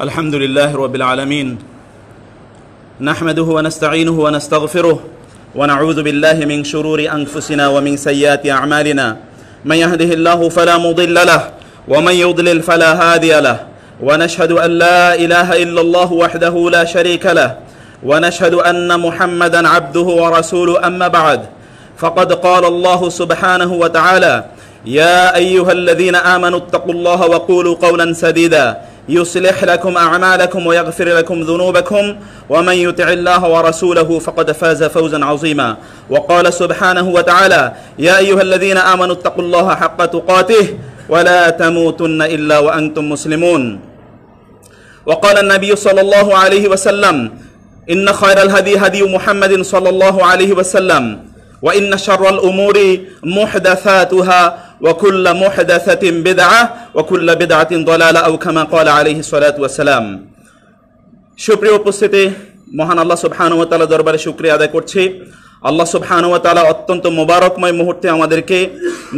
الحمد لله رب العالمين نحمده ونستعينه ونستغفره ونعوذ بالله من شرور انفسنا ومن سيئات اعمالنا من يهده الله فلا مضل له ومن يضلل فلا هادي له ونشهد ان لا اله الا الله وحده لا شريك له ونشهد ان محمدا عبده ورسوله اما بعد فقد قال الله سبحانه وتعالى يا ايها الذين امنوا اتقوا الله وقولوا قولا سديدا يصلح لكم أعمالكم ويغفر لكم ذنوبكم ومن يطع الله ورسوله فقد فاز فوزا عظيما وقال سبحانه وتعالى يا أيها الذين آمنوا اتقوا الله حق تقاته ولا تموتن إلا وأنتم مسلمون وقال النبي صلى الله عليه وسلم إن خير الهدي هدي محمد صلى الله عليه وسلم وإن شر الأمور محدثاتها وكل ওয়াকুল্লা মোহদাসাতিম বেদা ওয়াকুল্লা বেদাতিন দলালা আউখামা কলা আলহি সালাত ওয়াসালাম সুপ্রিয় উপস্থিতি মহান আল্লাহ সুবহানুয়াতালা দরবারে শুক্রিয়া আদায় করছি আল্লাহ তালা অত্যন্ত মোবারকময় মুহূর্তে আমাদেরকে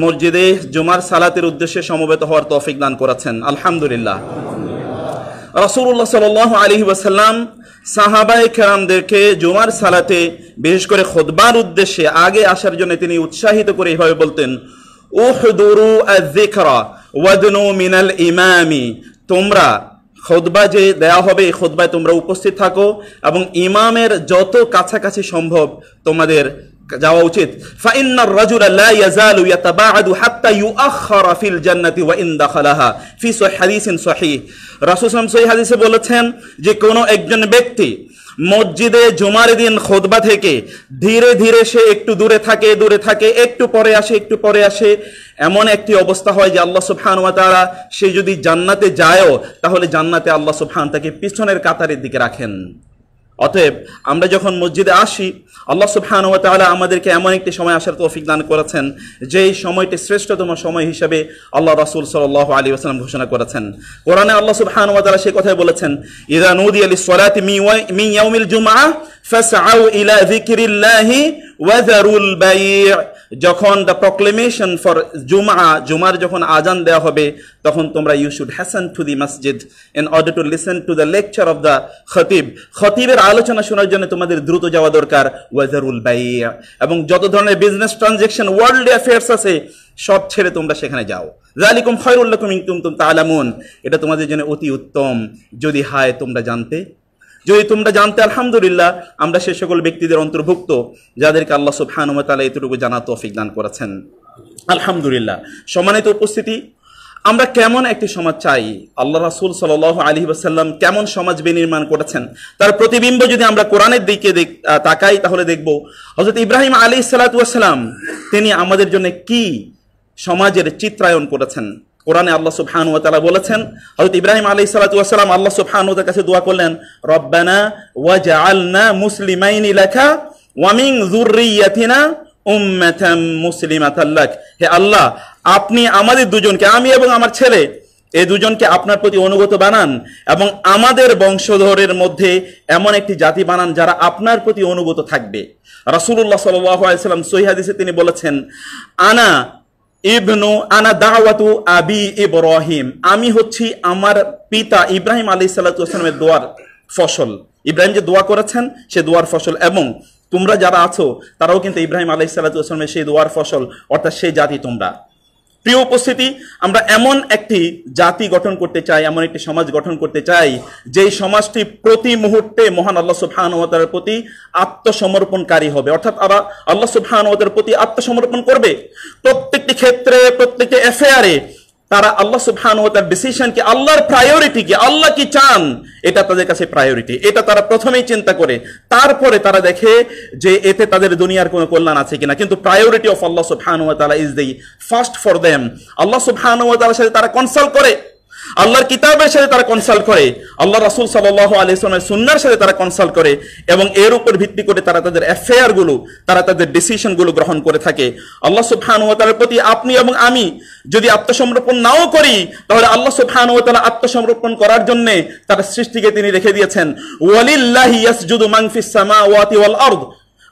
মসজিদে জুমার সালাতের উদ্দেশ্যে সমবেত হওয়ার তৌফিক দান করেছেন আলহামদুলিল্লাহ রসুল্লাহ সাল আলহি ওয়াসাল্লাম সাহাবাই খেরামদেরকে জুমার সালাতে বিশেষ করে খোদবার উদ্দেশ্যে আগে আসার জন্য তিনি উৎসাহিত করে এইভাবে বলতেন উহদুরু আযিকরা ওয়াদনু মিনাল ইমামি তোমরা খোদবা যে দেয়া হবে এই খোদবায় তোমরা উপস্থিত থাকো এবং ইমামের যত কাছাকাছি সম্ভব তোমাদের যাওয়া উচিত রাজুল فإن الرجل لا يزال يتباعد حتى يؤخر في الجنة وإن دخلها في حديث صحيح রাসূল সাল্লাল্লাহু আলাইহি হাদিসে বলেছেন যে কোনো একজন ব্যক্তি মসজিদে জুমার দিন খোদবা থেকে ধীরে ধীরে সে একটু দূরে থাকে দূরে থাকে একটু পরে আসে একটু পরে আসে এমন একটি অবস্থা হয় যে আল্লাহ সুবহান ওয়া সে যদি জান্নাতে যায়ও তাহলে জান্নাতে আল্লাহ সুবহান তাকে পিছনের কাতারের দিকে রাখেন অতএব আমরা যখন মসজিদে আসি আল্লাহ সুবহান ওয়া আমাদেরকে এমন একটি সময় আসার তৌফিক দান করেছেন যেই সময়টি শ্রেষ্ঠতম সময় হিসাবে আল্লাহ রাসুল সাল আলী আসালাম ঘোষণা করেছেন কোরআনে আল্লাহ সুবহান ওয়া তাআলা সে কথাই বলেছেন ইযা নুদিয়া লিস-সালাতি মি ইয়াউমিল জুমআ ফাসআউ ইলা যিকরিল্লাহি ওয়া যারুল বাই' যখন দ্য প্রক্লেমেশন ফর জুমা জুমার যখন আজান দেওয়া হবে তখন তোমরা you should hasten to the mosque in order to listen to the lecture of the khatib খতিবের আলোচনা শোনার জন্য তোমাদের দ্রুত যাওয়া দরকার ওয়াজারুল বাইয়া এবং যত ধরনের বিজনেস ট্রানজেকশন ওয়ার্ল্ড অ্যাফেয়ার্স আছে সব ছেড়ে তোমরা সেখানে যাও জালিকুম খয়রুল্লাকুম তুম তুম তালামুন এটা তোমাদের জন্য অতি উত্তম যদি হায় তোমরা জানতে যদি তোমরা জানতে আলহামদুলিল্লাহ আমরা সে সকল ব্যক্তিদের অন্তর্ভুক্ত যাদেরকে আল্লাহ সুবহানুমা এতটুকু জানা তফিক দান করেছেন আলহামদুলিল্লাহ সমানিত উপস্থিতি আমরা কেমন একটি সমাজ চাই আল্লাহ রাসুল সাল আলী সাল্লাম কেমন সমাজ বিনির্মাণ করেছেন তার প্রতিবিম্ব যদি আমরা কোরআনের দিকে তাকাই তাহলে দেখব হজরত ইব্রাহিম আলী সালাতাম তিনি আমাদের জন্য কি সমাজের চিত্রায়ন করেছেন কোরআনে আল্লাহ সুবহান ওয়া তাআলা বলেছেন হযরত ইব্রাহিম আলাইহিস সালাতু ওয়া সালাম আল্লাহ সুবহান ওয়া কাছে দোয়া করলেন রব্বানা ওয়াজআলনা মুসলিমাইনি লেখা ওয়ামিং মিন যুররিয়াতিনা উম্মাতাম মুসলিমাতাল লাক হে আল্লাহ আপনি আমাদের দুজনকে আমি এবং আমার ছেলে এই দুজনকে আপনার প্রতি অনুগত বানান এবং আমাদের বংশধরের মধ্যে এমন একটি জাতি বানান যারা আপনার প্রতি অনুগত থাকবে রাসূলুল্লাহ সাল্লাল্লাহু আলাইহি সাল্লাম সহিহ তিনি বলেছেন আনা ইবনু আনা দাওয়াতু আবি ইব্রাহিম আমি হচ্ছি আমার পিতা ইব্রাহিম আলী সাল্লাহামের দোয়ার ফসল ইব্রাহিম যে দোয়া করেছেন সে দোয়ার ফসল এবং তোমরা যারা আছো তারাও কিন্তু ইব্রাহিম আলাই সেই দোয়ার ফসল অর্থাৎ সেই জাতি তোমরা প্রিয় উপস্থিতি আমরা এমন একটি জাতি গঠন করতে চাই এমন একটি সমাজ গঠন করতে চাই যেই সমাজটি প্রতি মুহূর্তে মহান আল্লাহ সুবহানতার প্রতি আত্মসমর্পণকারী হবে অর্থাৎ আবার আল্লাহ সুবহানতার প্রতি আত্মসমর্পণ করবে প্রত্যেকটি ক্ষেত্রে প্রত্যেকটি অ্যাফেয়ারে তারা আল্লাহ সুবহান ও তার ডিসিশনকে আল্লাহর প্রায়োরিটি কি আল্লাহ কি চান এটা তাদের কাছে প্রায়োরিটি এটা তারা প্রথমেই চিন্তা করে তারপরে তারা দেখে যে এতে তাদের দুনিয়ার কোনো কল্যাণ আছে কিনা কিন্তু প্রায়োরিটি অফ আল্লাহ সুবহান ওয়া তালা is the first for them আল্লাহ সুবহান ওয়া তাআলার সাথে তারা কনসাল্ট করে আল্লাহর কিতাবের সাথে তারা কনসাল্ট করে আল্লাহ রাসুল সাল্লাহ আলিয়ামের সুন্নার সাথে তারা কনসাল্ট করে এবং এর উপর ভিত্তি করে তারা তাদের অ্যাফেয়ারগুলো তারা তাদের ডিসিশনগুলো গ্রহণ করে থাকে আল্লাহ সুফহানুয়াতার প্রতি আপনি এবং আমি যদি আত্মসমর্পণ নাও করি তাহলে আল্লাহ সুফহানুয়াতালা আত্মসমর্পণ করার জন্যে তার সৃষ্টিকে তিনি রেখে দিয়েছেন ওয়ালিল্লাহি ইয়াসজুদু মাংফিস সামা ওয়াতি ওয়াল আরদ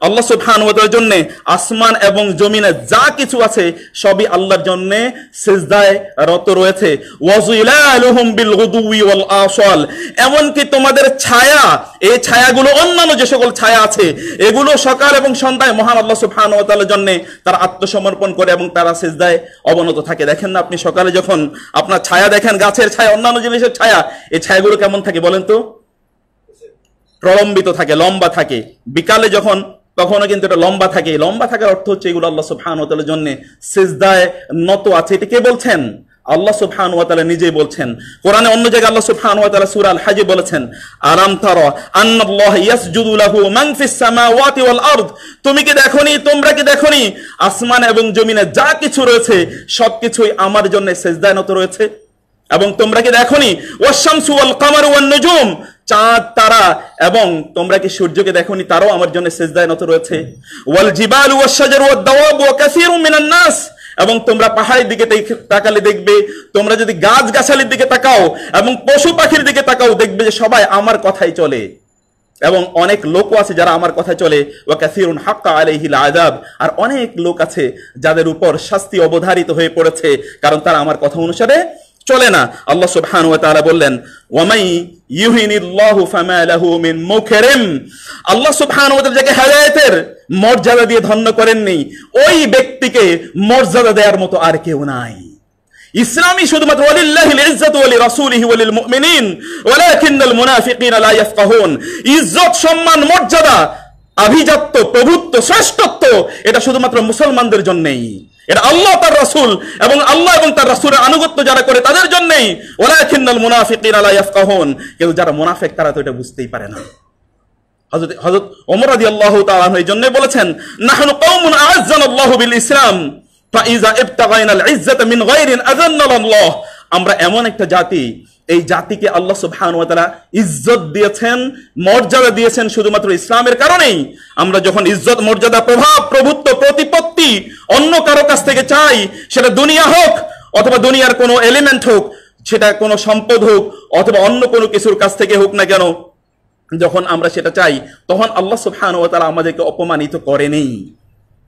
আল্লাহ সুবহানুতার জন্য আসমান এবং জমিনে যা কিছু আছে সবই আল্লাহর জন্য সিজদায় রত রয়েছে এমনকি তোমাদের ছায়া এই ছায়াগুলো অন্যান্য যে সকল ছায়া আছে এগুলো সকাল এবং সন্ধ্যায় মহান আল্লাহ সুবহানুতালের জন্য তারা আত্মসমর্পণ করে এবং তারা সিজদায় অবনত থাকে দেখেন না আপনি সকালে যখন আপনার ছায়া দেখেন গাছের ছায়া অন্যান্য জিনিসের ছায়া এই ছায়াগুলো কেমন থাকে বলেন তো প্রলম্বিত থাকে লম্বা থাকে বিকালে যখন কখনো কিন্তু এটা লম্বা থাকে লম্বা থাকার অর্থ হচ্ছে এগুলো আল্লাহ সুবহান জন্য সেজদায় নত আছে এটা কে বলছেন আল্লাহ সুবহান তালা নিজেই বলছেন কোরআনে অন্য জায়গায় আল্লাহ বলেছেন আরাম তার আন্নাল্লাহ ওয়াল আরদ তুমি কি দেখোনি তোমরা কি দেখোনি আসমান এবং জমিনে যা কিছু রয়েছে সবকিছুই আমার জন্য সেজদায় নত রয়েছে এবং তোমরা কি দেখনি ওয়াশামসু ওয়াল কামার ওয়ান নুজুম চাঁদ তারা এবং তোমরা কি সূর্যকে দেখনি তারাও আমার জন্য সেজদায় নত রয়েছে ওয়াল জিবাল ওয়া শাজার ওয়া মিনান নাস এবং তোমরা পাহাড়ের দিকে তাকালে দেখবে তোমরা যদি গাছ গাছালির দিকে তাকাও এবং পশু পাখির দিকে তাকাও দেখবে যে সবাই আমার কথাই চলে এবং অনেক লোকও আছে যারা আমার কথায় চলে ওয়া হাক্কা আলাইহিল আযাব আর অনেক লোক আছে যাদের উপর শাস্তি অবধারিত হয়ে পড়েছে কারণ তারা আমার কথা অনুসারে চলে না আল্লাহ সুবহান ওয়া তাআলা বললেন ওয়ামাই ইউহিনিল্লাহু ফামা লাহু মিন মুকরিম আল্লাহ সুবহান ওয়া তাআলা যাকে হেদায়েতের মর্যাদা দিয়ে ধন্য করেননি ওই ব্যক্তিকে মর্যাদা দেওয়ার মতো আর কেউ নাই ইসলামই শুধুমাত্র ওয়ালিল্লাহিল ইজ্জাতু ওয়ালি রাসূলিহি ওয়ালিল মুমিনিন ওয়ালাকিন্নাল মুনাফিকিনা লা ইয়াফকাহুন ইজ্জত সম্মান মর্যাদা আভিজাত্য প্রভুত্ব শ্রেষ্ঠত্ব এটা শুধুমাত্র মুসলমানদের জন্যই এটা আল্লাহ তার রাসুল এবং আল্লাহ এবং তার রাসুলের আনুগত্য যারা করে তাদের জন্যই ওলাইখিনাল মুনাফিকিন আলা কিন্তু যারা মুনাফেক তারা তো এটা বুঝতেই পারে না হযরত হযরত ওমর এই জন্য বলেছেন নাহনু বিল ইসলাম فإذا ابتغينا আমরা এমন একটা জাতি এই জাতিকে আল্লাহ সুবাহানুয়াতারা ইজ্জত দিয়েছেন মর্যাদা দিয়েছেন শুধুমাত্র ইসলামের কারণেই আমরা যখন ইজ্জত মর্যাদা প্রভাব প্রভুত্ব প্রতিপত্তি অন্য কারো কাছ থেকে চাই সেটা দুনিয়া হোক অথবা দুনিয়ার কোনো এলিমেন্ট হোক সেটা কোনো সম্পদ হোক অথবা অন্য কোনো কিছুর কাছ থেকে হোক না কেন যখন আমরা সেটা চাই তখন আল্লাহ সুবহান আমাদেরকে অপমানিত করেনি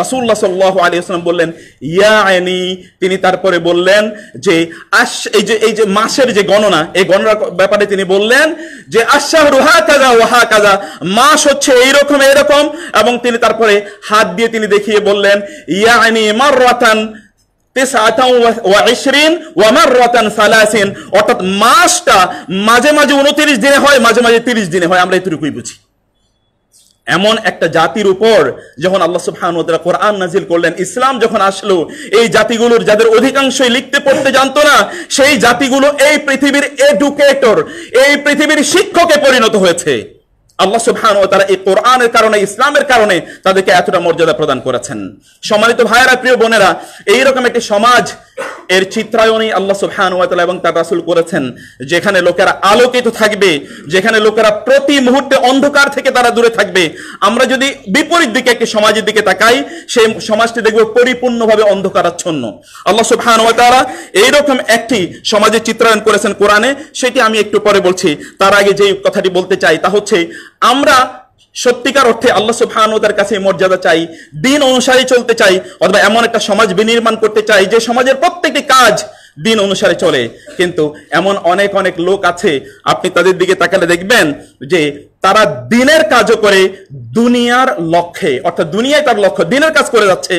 রাসুল্লাহ সাল্লাহ আলী আসলাম বললেন আইনি তিনি তারপরে বললেন যে আশ এই যে এই যে মাসের যে গণনা এই গণনার ব্যাপারে তিনি বললেন যে আশাহ রুহা কাজা ওহা কাজা মাস হচ্ছে এইরকম এরকম এবং তিনি তারপরে হাত দিয়ে তিনি দেখিয়ে বললেন ইয়া আইনি মার রতান অর্থাৎ মাসটা মাঝে মাঝে উনত্রিশ দিনে হয় মাঝে মাঝে তিরিশ দিনে হয় আমরা এতটুকুই বুঝি এমন একটা জাতির উপর যখন আল্লাহ সুফহানুদ্রা কোরআন নাজিল করলেন ইসলাম যখন আসলো এই জাতিগুলোর যাদের অধিকাংশই লিখতে পড়তে জানতো না সেই জাতিগুলো এই পৃথিবীর এডুকেটর এই পৃথিবীর শিক্ষকে পরিণত হয়েছে আল্লাহ সুবহান ও তারা এই কোরআনের কারণে ইসলামের কারণে তাদেরকে এতটা মর্যাদা প্রদান করেছেন সম্মানিত ভাইয়েরা প্রিয় বোনেরা এই রকম একটি সমাজ এর চিত্রায়নই আল্লাহ সুবহান ওয়া তাআলা এবং তার রাসূল করেছেন যেখানে লোকেরা আলোকিত থাকবে যেখানে লোকেরা প্রতি মুহূর্তে অন্ধকার থেকে তারা দূরে থাকবে আমরা যদি বিপরীত দিকে একটি সমাজের দিকে তাকাই সেই সমাজটি দেখব পরিপূর্ণভাবে অন্ধকারাচ্ছন্ন আল্লাহ সুবহান ওয়া তাআলা রকম একটি সমাজের চিত্রায়ন করেছেন কোরআনে সেটি আমি একটু পরে বলছি তার আগে যে কথাটি বলতে চাই তা হচ্ছে আমরা সত্যিকার অর্থে আল্লাহ সুবহানুতার কাছে মর্যাদা চাই দিন অনুসারে চলতে চাই অথবা এমন একটা সমাজ বিনির্মাণ করতে চাই যে সমাজের প্রত্যেকটি কাজ দিন অনুসারে চলে কিন্তু এমন অনেক অনেক লোক আছে আপনি তাদের দিকে তাকালে দেখবেন যে তারা দিনের কাজও করে দুনিয়ার লক্ষ্যে অর্থাৎ দুনিয়ায় তার লক্ষ্য দিনের কাজ করে যাচ্ছে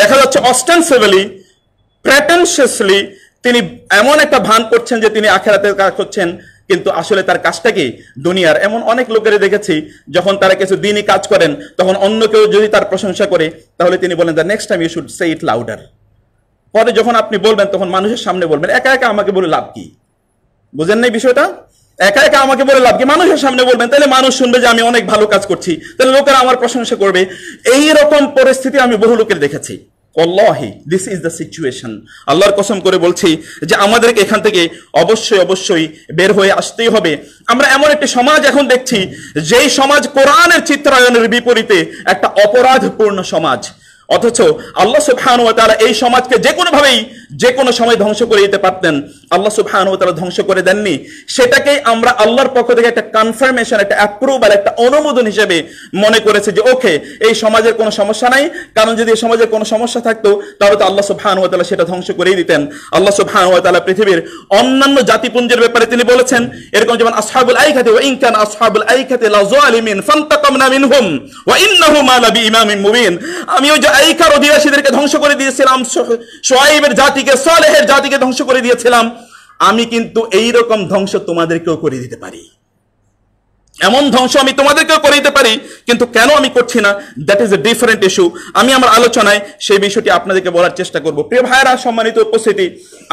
দেখা যাচ্ছে অস্টেন্সিবলি প্রেটেন্সিয়াসলি তিনি এমন একটা ভান করছেন যে তিনি আখেরাতের কাজ করছেন কিন্তু আসলে তার কাজটা কি দুনিয়ার এমন অনেক লোকের দেখেছি যখন তারা কিছু দিনই কাজ করেন তখন অন্য কেউ যদি তার প্রশংসা করে তাহলে তিনি বলেন the next time you should say it louder পরে যখন আপনি বলবেন তখন মানুষের সামনে বলবেন একা একা আমাকে বলে লাভ কি বুঝেন নাই বিষয়টা একা একা আমাকে বলে লাভ কি মানুষের সামনে বলবেন তাহলে মানুষ শুনবে যে আমি অনেক ভালো কাজ করছি তাহলে লোকেরা আমার প্রশংসা করবে এই রকম পরিস্থিতি আমি বহু লোকের দেখেছি কল্লাহি দিস ইজ দ্য সিচুয়েশন আল্লাহর কসম করে বলছি যে আমাদেরকে এখান থেকে অবশ্যই অবশ্যই বের হয়ে আসতেই হবে আমরা এমন একটি সমাজ এখন দেখছি যেই সমাজ কোরআনের চিত্রায়নের বিপরীতে একটা অপরাধপূর্ণ সমাজ অথচ আল্লাহ সুবহান ও তারা এই সমাজকে যে কোনোভাবেই যে কোনো সময় ধ্বংস করে দিতে পারতেন আল্লাহ সুবহান ও তারা ধ্বংস করে দেননি সেটাকেই আমরা আল্লাহর পক্ষ থেকে একটা কনফার্মেশন একটা অ্যাপ্রুভাল একটা অনুমোদন হিসেবে মনে করেছে যে ওকে এই সমাজের কোনো সমস্যা নাই কারণ যদি এই সমাজের কোনো সমস্যা থাকতো তাহলে তো আল্লাহ সুবহান ও তালা সেটা ধ্বংস করেই দিতেন আল্লাহ সুবহান ও তালা পৃথিবীর অন্যান্য জাতিপুঞ্জের ব্যাপারে তিনি বলেছেন এরকম যেমন আসহাবুল আইখাতে ওয়া ইনকান আসহাবুল আইখাতে লাযু আলিমিন ফান্তাকামনা মিনহুম ওয়া ইন্নাহুম আলা বিইমামিন মুবিন আমি যে লাইকার অধিবাসীদেরকে ধ্বংস করে দিয়েছিলাম সোয়াইবের জাতিকে সলেহের জাতিকে ধ্বংস করে দিয়েছিলাম আমি কিন্তু এইরকম ধ্বংস তোমাদেরকেও করে দিতে পারি এমন ধ্বংস আমি তোমাদেরকেও করে দিতে পারি কিন্তু কেন আমি করছি না that is a different issue আমি আমার আলোচনায় সেই বিষয়টি আপনাদেরকে বলার চেষ্টা করব প্রিয় ভাইয়েরা সম্মানিত উপস্থিতি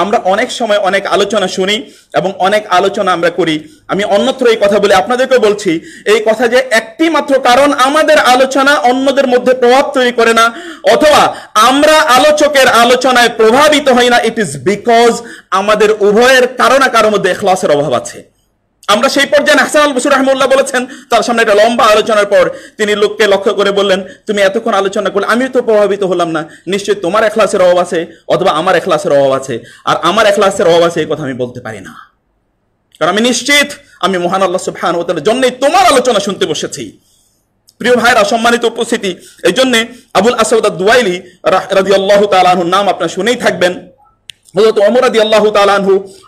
আমরা অনেক সময় অনেক আলোচনা শুনি এবং অনেক আলোচনা আমরা করি আমি অন্যত্র এই কথা বলে আপনাদেরকেও বলছি এই কথা যে একটি মাত্র কারণ আমাদের আলোচনা অন্যদের মধ্যে প্রভাব তৈরি করে না অথবা আমরা আলোচকের আলোচনায় প্রভাবিত হই না ইট ইজ বিকজ আমাদের উভয়ের কারণা না কারো মধ্যে এখলাসের অভাব আছে আমরা সেই পর্যায়ে হাসান আল বসুর রহমুল্লাহ বলেছেন তার সামনে একটা লম্বা আলোচনার পর তিনি লোককে লক্ষ্য করে বললেন তুমি এতক্ষণ আলোচনা করলে আমিও তো প্রভাবিত হলাম না নিশ্চয়ই তোমার এখলাসের অভাব আছে অথবা আমার এখলাসের অভাব আছে আর আমার এখলাসের অভাব আছে এই কথা আমি বলতে পারি না কারণ আমি নিশ্চিত আমি মহান আল্লাহ সুবহান ও জন্যই তোমার আলোচনা শুনতে বসেছি প্রিয় ভাইরা সম্মানিত উপস্থিতি এই জন্যে আবুল আসাউদ্দা দুয়াইলি রাজি আল্লাহ তালাহুর নাম আপনার শুনেই থাকবেন হজরত অমর আদি আল্লাহ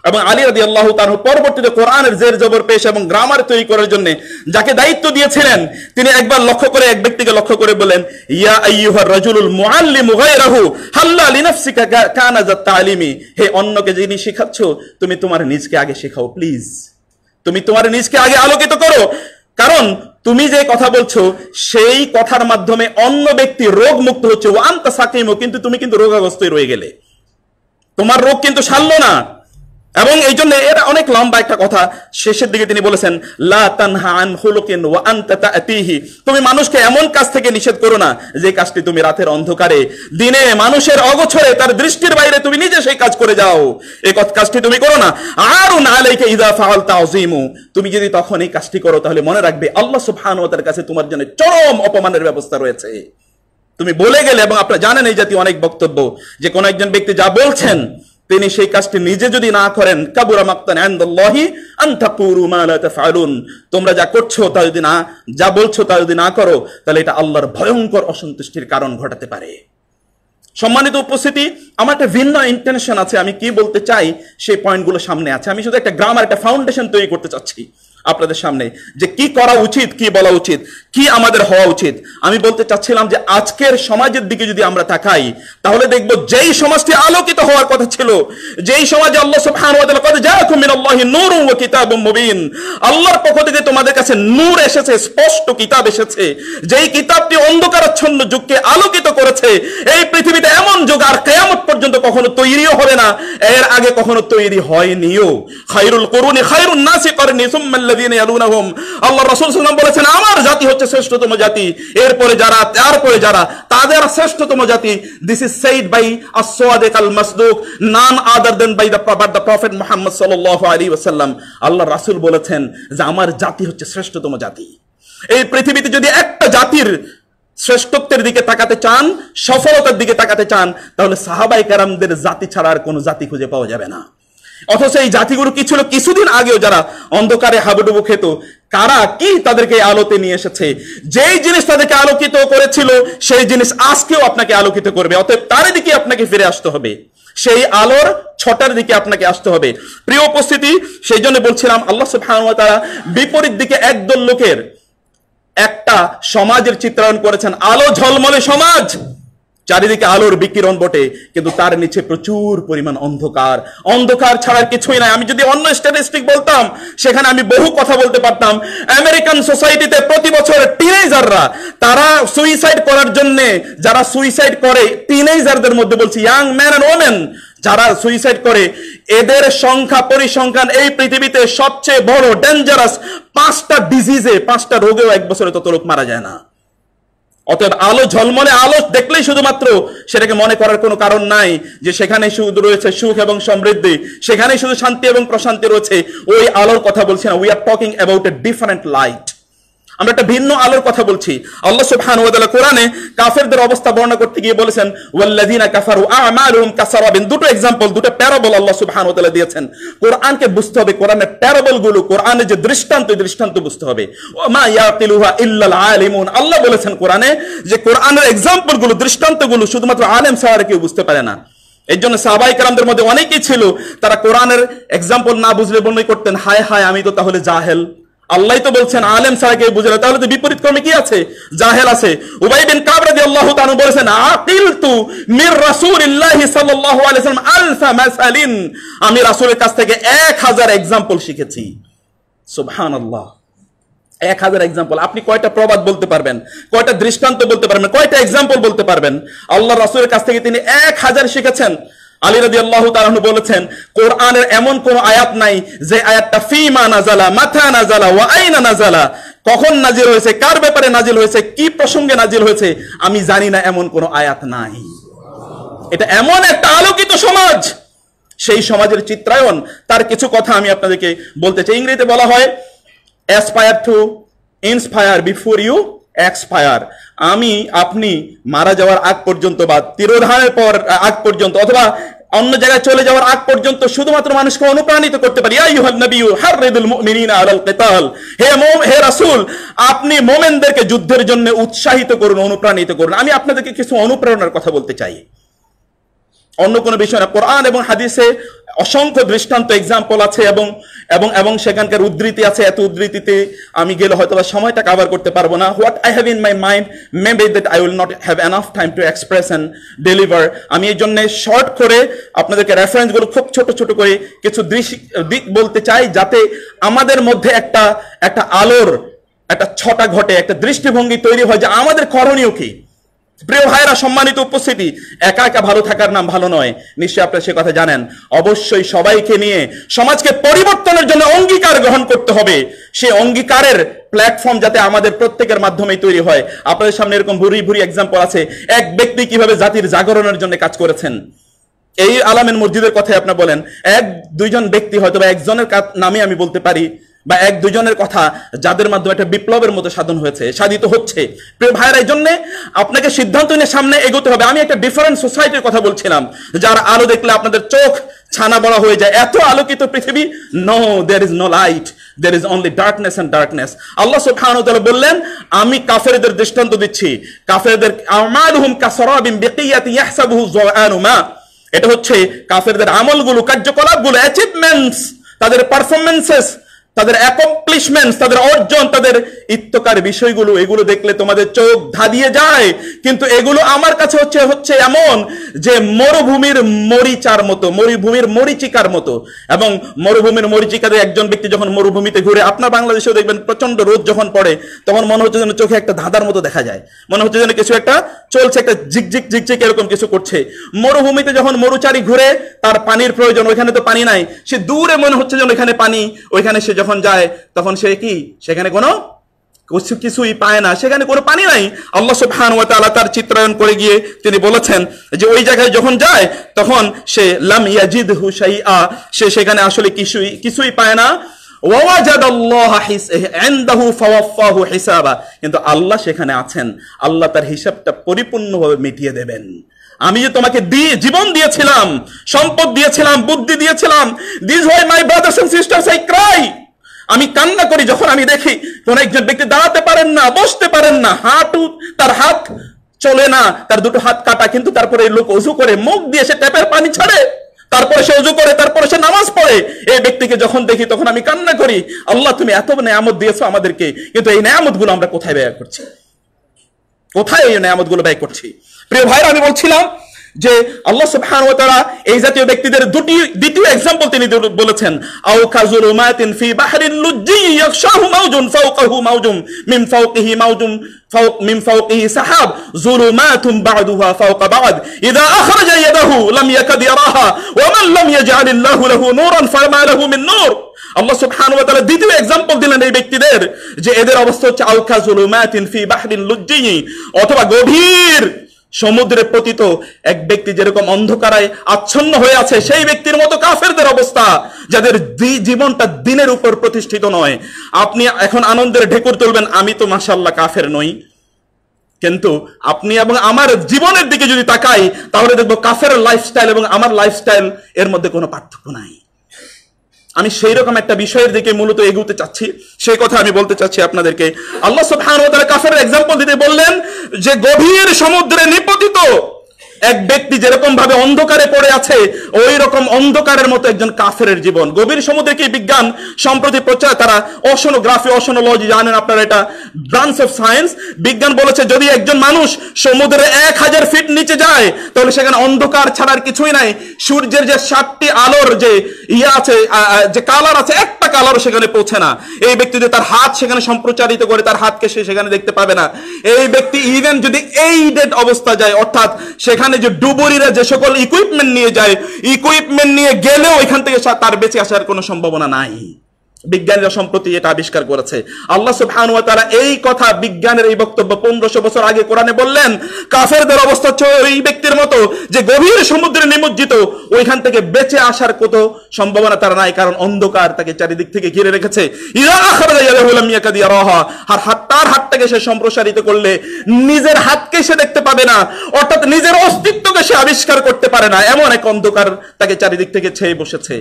এবং আলী আদি আল্লাহ পরবর্তীতে কোরআনের জের জবর পেশ এবং গ্রামার তৈরি করার জন্য যাকে দায়িত্ব দিয়েছিলেন তিনি একবার লক্ষ্য করে এক ব্যক্তিকে লক্ষ্য করে বলেন ইয়া রাজুলুল মুআল্লিম গায়রাহু হাল্লা লিনাফসিকা কানা যাত তালিমি হে অন্যকে যিনি শেখাচ্ছ তুমি তোমার নিজকে আগে শেখাও প্লিজ তুমি তোমার নিজকে আগে আলোকিত করো কারণ তুমি যে কথা বলছো সেই কথার মাধ্যমে অন্য ব্যক্তি রোগ মুক্ত হচ্ছে ওয়ান্তা সাকিমও কিন্তু তুমি কিন্তু রোগাগ্রস্তই রয়ে গেলে তোমার রোগ কিন্তু সারলো না এবং এই জন্য এটা অনেক লম্বা একটা কথা শেষের দিকে তিনি বলেছেন তুমি মানুষকে এমন কাজ থেকে নিষেধ করো না যে কাজটি তুমি রাতের অন্ধকারে দিনে মানুষের অগোছরে তার দৃষ্টির বাইরে তুমি নিজে সেই কাজ করে যাও এই কাজটি তুমি করো না আরো না লেখে ইদা ফাআল তাউজিমু তুমি যদি তখন এই কাজটি করো তাহলে মনে রাখবে আল্লাহ সুবহানাহু ওয়া তাআলার কাছে তোমার জন্য চরম অপমানের ব্যবস্থা রয়েছে তুমি বলে গেলে এবং আপনারা জানেন এই জাতীয় অনেক বক্তব্য যে কোন একজন ব্যক্তি যা বলছেন তিনি সেই কাজটি নিজে যদি না করেন কাবুরা তোমরা যা করছো তা যদি না যা বলছো তা যদি না করো তাহলে এটা আল্লাহর ভয়ঙ্কর অসন্তুষ্টির কারণ ঘটাতে পারে সম্মানিত উপস্থিতি আমার একটা ভিন্ন ইন্টেনশন আছে আমি কি বলতে চাই সেই পয়েন্টগুলো সামনে আছে আমি শুধু একটা গ্রামার একটা ফাউন্ডেশন তৈরি করতে চাচ্ছি আপনাদের সামনে যে কি করা উচিত কি বলা উচিত কি আমাদের হওয়া উচিত আমি বলতে চাচ্ছিলাম যে আজকের সমাজের দিকে যদি আমরা তাকাই তাহলে দেখব যেই সমাজটি আলোকিত হওয়ার কথা ছিল যেই সমাজে আল্লাহ সুবহান ওয়া তাআলা কদ মুবিন আল্লাহর পক্ষ থেকে তোমাদের কাছে নূর এসেছে স্পষ্ট কিতাব এসেছে যেই কিতাবটি অন্ধকারাচ্ছন্ন যুগকে আলোকিত করেছে এই পৃথিবীতে এমন যুগ আর কেয়ামত পর্যন্ত কখনো তৈরিও হবে না এর আগে কখনো তৈরি হয়নিও খাইরুল করুন খাইরুল নাসি করনি সুম্মা আল্লাহ বলেছেন আমার জাতি হচ্ছে শ্রেষ্ঠতম জাতি এরপরে যারা তারপরে যারা তাদের শ্রেষ্ঠতম জাতি দিস ইজ সেইড বাই আল মাসদুক none other than by the but the prophet আল্লাহ বলেছেন যে আমার জাতি হচ্ছে শ্রেষ্ঠতম জাতি এই পৃথিবীতে যদি একটা জাতির শ্রেষ্ঠত্বের দিকে তাকাতে চান সফলতার দিকে তাকাতে চান তাহলে সাহাবাই কারামদের জাতি ছাড়া আর কোনো জাতি খুঁজে পাওয়া যাবে না অথচ এই জাতিগুলো কি ছিল কিছুদিন আগেও যারা অন্ধকারে হাবুডুবু খেত কারা কি তাদেরকে আলোতে নিয়ে এসেছে যেই জিনিস তাদেরকে আলোকিত করেছিল সেই জিনিস আজকেও আপনাকে আলোকিত করবে অতএব তার দিকে আপনাকে ফিরে আসতে হবে সেই আলোর ছটার দিকে আপনাকে আসতে হবে প্রিয় উপস্থিতি সেই জন্য বলছিলাম আল্লাহ তারা বিপরীত দিকে একদল লোকের একটা সমাজের চিত্রায়ন করেছেন আলো ঝলমলে সমাজ চারিদিকে আলোর বিকিরণ বটে কিন্তু তার নিচে প্রচুর পরিমাণ অন্ধকার অন্ধকার ছাড়ার কিছুই নাই আমি যদি অন্য স্ট্যাটিস্টিক বলতাম সেখানে আমি বহু কথা বলতে পারতাম আমেরিকান সোসাইটিতে প্রতি বছর টিনেজাররা তারা সুইসাইড করার জন্য যারা সুইসাইড করে টিনেজারদের মধ্যে বলছি ইয়াং ম্যান অ্যান্ড ওমেন যারা সুইসাইড করে এদের সংখ্যা পরিসংখ্যান এই পৃথিবীতে সবচেয়ে বড় ডেঞ্জারাস পাঁচটা ডিজিজে পাঁচটা রোগেও এক বছরে তত লোক মারা যায় না অতএব আলো ঝলমলে আলো দেখলেই শুধুমাত্র সেটাকে মনে করার কোনো কারণ নাই যে সেখানে শুধু রয়েছে সুখ এবং সমৃদ্ধি সেখানে শুধু শান্তি এবং প্রশান্তি রয়েছে ওই আলোর কথা বলছি না we are talking about a different light আমরা একটা ভিন্ন আলোর কথা বলছি আল্লাহ সুবহান কোরআনে কাফেরদের অবস্থা বর্ণনা করতে গিয়ে বলেছেন ওয়াল্লাযিনা কাফারু আমালুহুম কাসারাবিন দুটো एग्जांपल দুটো প্যারাবল আল্লাহ সুবহান ওয়া দিয়েছেন কোরআনকে বুঝতে হবে কোরআনের প্যারাবল গুলো কোরআনের যে দৃষ্টান্ত দৃষ্টান্ত বুঝতে হবে মা ইয়াকিলুহা ইল্লাল আলিমুন আল্লাহ বলেছেন কোরআনে যে কোরআনের एग्जांपल গুলো দৃষ্টান্ত গুলো শুধুমাত্র আলেম সাহারা কেউ বুঝতে পারে না এর জন্য সাহাবাই কালামদের মধ্যে অনেকেই ছিল তারা কোরআনের এক্সাম্পল না বুঝলে বর্ণনা করতেন হায় হায় আমি তো তাহলে জাহেল আল্লাহ তো বলছেন আলেম ছাড়া কেউ বুঝে না তাহলে তো বিপরীত ক্রমে কি আছে জাহেল আছে উবাই বিন বলেছেন মির সাল্লাল্লাহু আলাইহি আলফা আমি রাসূলের কাছ থেকে হাজার एग्जांपल শিখেছি সুবহানাল্লাহ এক হাজার এক্সাম্পল আপনি কয়টা প্রবাদ বলতে পারবেন কয়টা দৃষ্টান্ত বলতে পারবেন কয়টা এক্সাম্পল বলতে পারবেন আল্লাহ রাসুলের কাছ থেকে তিনি এক হাজার শিখেছেন আলী রাজি আল্লাহ তারাহু বলেছেন কোরআনের এমন কোন আয়াত নাই যে আয়াতটা ফিমা নাজালা মাথা নাজালা ওয়া আইনা নাজালা কখন নাজিল হয়েছে কার ব্যাপারে নাজিল হয়েছে কি প্রসঙ্গে নাজিল হয়েছে আমি জানি না এমন কোন আয়াত নাই এটা এমন একটা আলোকিত সমাজ সেই সমাজের চিত্রায়ন তার কিছু কথা আমি আপনাদেরকে বলতে চাই ইংরেজিতে বলা হয় aspire to inspire before you expire আমি আপনি মারা যাওয়ার আগ পর্যন্ত বা তিরোধানের পর আগ পর্যন্ত অথবা অন্য জায়গায় চলে যাওয়ার আগ পর্যন্ত শুধুমাত্র মানুষকে অনুপ্রাণিত করতে পারি হে মোম হে রাসুল আপনি মোমেনদেরকে যুদ্ধের জন্য উৎসাহিত করুন অনুপ্রাণিত করুন আমি আপনাদেরকে কিছু অনুপ্রেরণার কথা বলতে চাই অন্য কোনো বিষয় না কোরআন এবং হাদিসে অসংখ্য দৃষ্টান্ত এক্সাম্পল আছে এবং এবং এবং সেখানকার উদ্ধৃতি আছে এত উদ্ধৃতিতে আমি গেলে হয়তো বা সময়টা কাভার করতে পারবো না what I have in my mind may be that I will not have enough time to express and deliver আমি এই জন্যে শর্ট করে আপনাদেরকে রেফারেন্সগুলো খুব ছোট ছোট করে কিছু দিক বলতে চাই যাতে আমাদের মধ্যে একটা একটা আলোর একটা ছটা ঘটে একটা দৃষ্টিভঙ্গি তৈরি হয় যে আমাদের করণীয় কি প্রিয় ভাইরা সম্মানিত উপস্থিতি একা একা ভালো থাকার নাম ভালো নয় নিশ্চয়ই আপনারা সে কথা জানেন অবশ্যই সবাইকে নিয়ে সমাজকে পরিবর্তনের জন্য অঙ্গীকার গ্রহণ করতে হবে সে অঙ্গীকারের প্ল্যাটফর্ম যাতে আমাদের প্রত্যেকের মাধ্যমেই তৈরি হয় আপনাদের সামনে এরকম ভুরি ভুরি এক্সাম্পল আছে এক ব্যক্তি কিভাবে জাতির জাগরণের জন্য কাজ করেছেন এই আলামের মসজিদের কথাই আপনি বলেন এক দুইজন ব্যক্তি হয়তো বা একজনের নামে আমি বলতে পারি বা এক দুজনের কথা যাদের মাধ্যমে একটা বিপ্লবের মতো সাধন হয়েছে সাধিত হচ্ছে প্রিয় ভাইয়ের এই জন্যে আপনাকে সিদ্ধান্ত নিয়ে সামনে এগোতে হবে আমি একটা ডিফারেন্ট সোসাইটির কথা বলছিলাম যার আলো দেখলে আপনাদের চোখ ছানা বড়া হয়ে যায় এত আলোকিত পৃথিবী no there is no light there is only darkness and darkness আল্লাহ সুবহানাহু তাআলা বললেন আমি কাফেরদের দৃষ্টান্ত দিচ্ছি কাফেরদের আমালুহুম কাসরাবিন বিকিয়াতি ইয়াহসাবুহু যাওয়ানু মা এটা হচ্ছে কাফেরদের আমলগুলো কার্যকলাপগুলো অ্যাচিভমেন্টস তাদের পারফরম্যান্সেস তাদের অ্যাকমপ্লিশমেন্টস তাদের অর্জন তাদের ইত্যকার বিষয়গুলো এগুলো দেখলে তোমাদের চোখ ধাঁধিয়ে যায় কিন্তু এগুলো আমার কাছে হচ্ছে হচ্ছে এমন যে মরুভূমির মরিচার মতো মরুভূমির মরিচিকার মতো এবং মরুভূমির মরিচিকাতে একজন ব্যক্তি যখন মরুভূমিতে ঘুরে আপনার বাংলাদেশেও দেখবেন প্রচন্ড রোদ যখন পড়ে তখন মনে হচ্ছে যেন চোখে একটা ধাঁধার মতো দেখা যায় মনে হচ্ছে যেন কিছু একটা চলছে একটা ঝিকঝিক ঝিকঝিক এরকম কিছু করছে মরুভূমিতে যখন মরুচারি ঘুরে তার পানির প্রয়োজন ওইখানে তো পানি নাই সে দূরে মনে হচ্ছে যেন ওইখানে পানি ওইখানে সে যখন যায় তখন সে কি সেখানে কোনো কিছুই পায় না সেখানে কোনো পানি নাই আল্লাহ সুবহান ওয়া তাআলা তার চিত্রায়ন করে গিয়ে তিনি বলেছেন যে ওই জায়গায় যখন যায় তখন সে লাম ইয়াজিদহু শাইআ সে সেখানে আসলে কিছুই কিছুই পায় না কিন্তু আল্লাহ সেখানে আছেন আল্লাহ তার হিসাবটা পরিপূর্ণভাবে মিটিয়ে দেবেন আমি যে তোমাকে দিয়ে জীবন দিয়েছিলাম সম্পদ দিয়েছিলাম বুদ্ধি দিয়েছিলাম this why my brothers and sisters I cry আমি কান্না করি যখন আমি দেখি কোন একজন ব্যক্তি দাঁড়াতে পারেন না বসতে পারেন না হাঁটু তার হাত চলে না তার দুটো হাত কাটা কিন্তু তারপরে লোক অজু করে মুখ দিয়ে সে ট্যাপের পানি ছাড়ে তারপরে সে উজু করে তারপরে সে নামাজ পড়ে এই ব্যক্তিকে যখন দেখি তখন আমি কান্না করি আল্লাহ তুমি এত নেয়ামত দিয়েছো আমাদেরকে কিন্তু এই নেয়ামত গুলো আমরা কোথায় ব্যয় করছি কোথায় এই নেয়ামত গুলো ব্যয় করছি প্রিয় ভাইরা আমি বলছিলাম যে আল্লাহ সুবহান ওয়া তাআলা এই জাতীয় ব্যক্তিদের দুটি দ্বিতীয় এক্সাম্পল তিনি বলেছেন আও কাজুলুমাতিন ফি বাহরিন লুজ্জি ইয়াখশাহু মাউজুন ফাওকাহু মাউজুম মিন ফাওকিহি মাউজুম ফাওক মিন ফাওকিহি সাহাব যুলুমাতুম বা'দুহা ফাওকা বা'দ ইযা আখরাজা ইয়াদাহু লাম ইয়াকাদ ইয়ারাহা ওয়া মান লাম ইয়াজআলিল্লাহু লাহু নূরান ফামা লাহু মিন নূর আল্লাহ সুবহান ওয়া তাআলা দ্বিতীয় एग्जांपल দিলেন এই ব্যক্তিদের যে এদের অবস্থা হচ্ছে আও কাজুলুমাতিন ফি বাহরিন লুজ্জি অথবা গভীর সমুদ্রে পতিত এক ব্যক্তি যেরকম অন্ধকারায় আচ্ছন্ন হয়ে আছে সেই ব্যক্তির মতো কাফেরদের অবস্থা যাদের জীবনটা দিনের উপর প্রতিষ্ঠিত নয় আপনি এখন আনন্দের ঢেকুর তুলবেন আমি তো মাসাল্লাহ কাফের নই কিন্তু আপনি এবং আমার জীবনের দিকে যদি তাকাই তাহলে দেখবো কাফের লাইফস্টাইল এবং আমার লাইফস্টাইল এর মধ্যে কোনো পার্থক্য নাই আমি সেই রকম একটা বিষয়ের দিকে মূলত এগুতে চাচ্ছি সেই কথা আমি বলতে চাচ্ছি আপনাদেরকে আল্লাহ সুবহানাহু ওয়া কাফের এক্সাম্পল দিতে বললেন যে গভীর সমুদ্রে নিপতিত এক ব্যক্তি যেরকম ভাবে অন্ধকারে পড়ে আছে ওই রকম অন্ধকারের মতো একজন কাফের জীবন গভীর সমুদ্রে কি বিজ্ঞান সম্প্রতি প্রচার তারা অসনোগ্রাফি অসনোলজি জানেন আপনারা এটা ব্রাঞ্চ অফ সায়েন্স বিজ্ঞান বলেছে যদি একজন মানুষ সমুদ্রে এক হাজার ফিট নিচে যায় তাহলে সেখানে অন্ধকার ছাড়ার কিছুই নাই সূর্যের যে সাতটি আলোর যে ইয়ে আছে যে কালার আছে একটা কালারও সেখানে পৌঁছে না এই ব্যক্তি যদি তার হাত সেখানে সম্প্রচারিত করে তার হাতকে সে সেখানে দেখতে পাবে না এই ব্যক্তি ইভেন যদি এই ডেট অবস্থা যায় অর্থাৎ সেখানে মানে যে ডুবুরিরা যে সকল ইকুইপমেন্ট নিয়ে যায় ইকুইপমেন্ট নিয়ে গেলেও এখান থেকে তার বেঁচে আসার কোনো সম্ভাবনা নাই বিজ্ঞানীরা সম্প্রতি এটা আবিষ্কার করেছে আল্লাহ সুবহানাহু ওয়া তাআলা এই কথা বিজ্ঞানের এই বক্তব্য 1500 বছর আগে কোরআনে বললেন কাফেরদের অবস্থা হচ্ছে ওই ব্যক্তির মতো যে গভীর সমুদ্রে নিমজ্জিত ওইখান থেকে বেঁচে আসার কত সম্ভাবনা তার নাই কারণ অন্ধকার তাকে চারিদিক থেকে ঘিরে রেখেছে ইরা আখরাজা ইয়ালাহু লাম ইয়াকাদি ইয়ারাহা আর হাত হাতটাকে সে সম্প্রসারিত করলে নিজের হাতকে সে দেখতে পাবে না অর্থাৎ নিজের অস্তিত্বকে সে আবিষ্কার করতে পারে না এমন এক অন্ধকার তাকে চারিদিক থেকে ছেয়ে বসেছে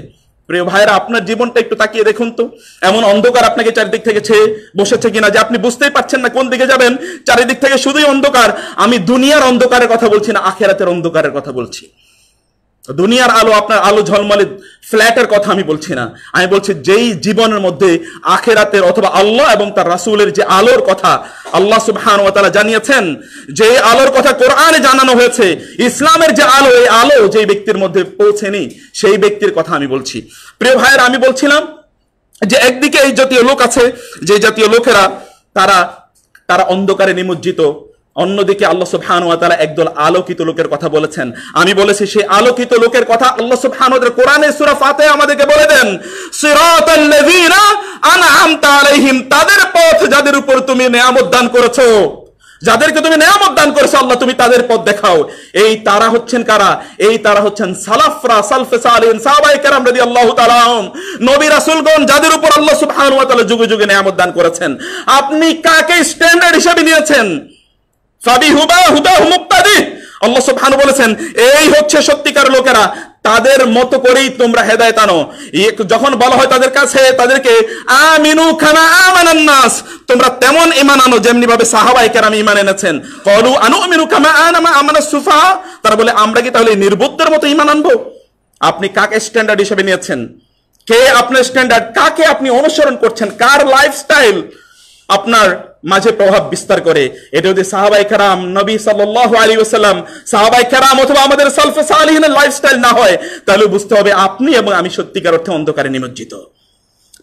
প্রিয় ভাইরা আপনার জীবনটা একটু তাকিয়ে দেখুন তো এমন অন্ধকার আপনাকে চারিদিক থেকে ছেয়ে বসেছে কিনা যে আপনি বুঝতেই পারছেন না কোন দিকে যাবেন চারিদিক থেকে শুধুই অন্ধকার আমি দুনিয়ার অন্ধকারের কথা বলছি না আখেরাতের অন্ধকারের কথা বলছি দুনিয়ার আলো আপনার আলো ঝলমলে ফ্ল্যাটের কথা আমি বলছি না আমি বলছি যেই জীবনের মধ্যে আখেরাতের অথবা আল্লাহ এবং তার রাসুলের যে আলোর কথা আল্লাহ সুবহান ও তারা জানিয়েছেন যে আলোর কথা কোরআনে জানানো হয়েছে ইসলামের যে আলো এই আলো যেই ব্যক্তির মধ্যে পৌঁছেনি সেই ব্যক্তির কথা আমি বলছি প্রিয় ভাইয়ের আমি বলছিলাম যে একদিকে এই জাতীয় লোক আছে যে জাতীয় লোকেরা তারা তারা অন্ধকারে নিমজ্জিত অন্যদিকে আল্লাহ সুবহান ওয়া একদল আলোকিত লোকের কথা বলেছেন আমি বলেছি সেই আলোকিত লোকের কথা আল্লাহ সুবহান ওয়া কোরআনে সুরা ফাতে আমাদেরকে বলে দেন আলাইহিম তাদের পথ যাদের উপর তুমি নিয়ামত দান করেছো যাদেরকে তুমি নিয়ামত দান করেছো আল্লাহ তুমি তাদের পথ দেখাও এই তারা হচ্ছেন কারা এই তারা হচ্ছেন সালাফরা সালফে সালিন সাবাই কেরাম আল্লাহ তালাম নবী রাসূলগণ যাদের উপর আল্লাহ সুবহান ওয়া যুগে যুগে নিয়ামত দান করেছেন আপনি কাকে স্ট্যান্ডার্ড হিসেবে নিয়েছেন বলেছেন এই হচ্ছে সত্যিকার লোকেরা তাদের মতো করেই তোমরা হেদায়ত আনো যখন বলা হয় তাদের কাছে তাদেরকে আমিনু খানা আমানান তোমরা তেমন ইমান আনো যেমনি ভাবে সাহাবাই কেরাম ইমান এনেছেন কলু আনু আমিনু কামা আনামা আমানা সুফা তারা বলে আমরা কি তাহলে নির্বুদ্ধের মতো ঈমান আনবো আপনি কাকে স্ট্যান্ডার্ড হিসেবে নিয়েছেন কে আপনার স্ট্যান্ডার্ড কাকে আপনি অনুসরণ করছেন কার লাইফস্টাইল আপনার মাঝে প্রভাব বিস্তার করে এটা যদি সাহাবাই খেরাম নবী সাল্লাহ আলী ওসাল্লাম সাহাবাই খারাম অথবা আমাদের সালফে সালিহিনের লাইফস্টাইল না হয় তাহলে বুঝতে হবে আপনি এবং আমি সত্যিকার অর্থে অন্ধকারে নিমজ্জিত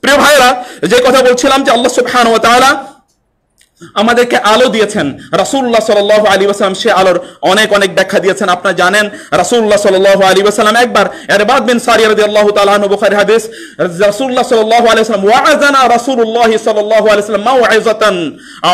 প্রিয় ভাইরা যে কথা বলছিলাম যে আল্লাহ সুবহান ওয়া তাআলা আমাদেরকে আলো দিয়েছেন রাসুল্লাহ সাল আলী আসালাম সে আলোর অনেক অনেক ব্যাখ্যা দিয়েছেন আপনার জানেন রাসুল্লাহ সাল আলী আসালাম একবার এরবাদ বিন সারিয়া রদি আল্লাহ তালু বুখারি হাদিস রাসুল্লাহ সাল আলী আসসালাম ওয়াজানা রাসুল্লাহ সাল আলী আসসালাম ওয়াজাতান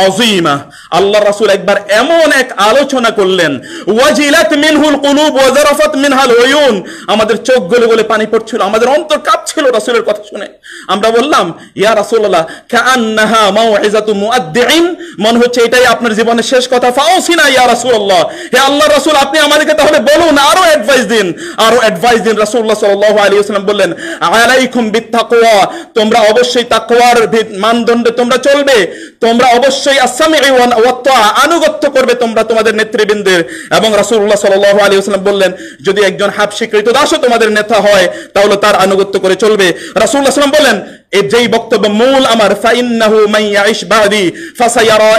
আজিমা আল্লাহ রাসুল একবার এমন এক আলোচনা করলেন ওয়াজিলাত মিনহুল কুলুব ওয়াজারাফাত মিনহাল ওয়ুন আমাদের চোখ গলে গলে পানি পড়ছিল আমাদের অন্তর কাঁপছিল রাসুলের কথা শুনে আমরা বললাম ইয়া রাসুল্লাহ কাআন্নাহা মাওইজাতু মুআদ্দিইন মনে হচ্ছে এটাই আপনার জীবনের শেষ কথা ফাওসিনা ইয়া রাসূলুল্লাহ হে আল্লাহ রাসূল আপনি আমাদেরকে তাহলে বলুন আরো অ্যাডভাইস দিন আরো অ্যাডভাইস দিন রাসূলুল্লাহ সাল্লাল্লাহু আলাইহি ওয়াসাল্লাম বললেন আলাইকুম বিত্তাকওয়া তোমরা অবশ্যই তাকওয়ার মানদণ্ডে তোমরা চলবে তোমরা অবশ্যই আসামি আনুগত্য করবে তোমরা তোমাদের নেতৃবৃন্দের এবং রাসূলুল্লাহ সাল্লাল্লাহু আলাইহি ওয়াসাল্লাম বললেন যদি একজন হাবশি কৃতদাসও তোমাদের নেতা হয় তাহলে তার আনুগত্য করে চলবে রাসূলুল্লাহ সাল্লাম বললেন যেই বক্তব্য মূল আমার ফাইন্নাহু মাইয়াইশ বাদি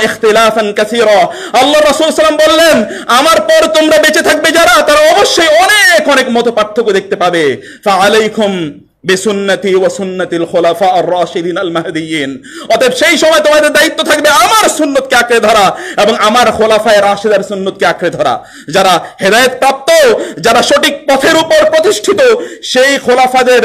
ইখতিলাফান কাসীরা আল্লাহ রাসূল বললেন আমার পর তোমরা বেঁচে থাকবে যারা তারা অবশ্যই অনেক অনেক মত পার্থক্য দেখতে পাবে বিসুন্নতি ওয়া সুন্নাতিল খুলাফা আর রাশিদিন আল মাহদিয়িন অতএব সেই সময় তোমাদের দায়িত্ব থাকবে আমার সুন্নতকে আঁকড়ে ধরা এবং আমার খোলাফায়ে রাশিদার সুন্নতকে আঁকড়ে ধরা যারা হেদায়েত প্রাপ্ত যারা সঠিক পথের উপর প্রতিষ্ঠিত সেই খোলাফাদের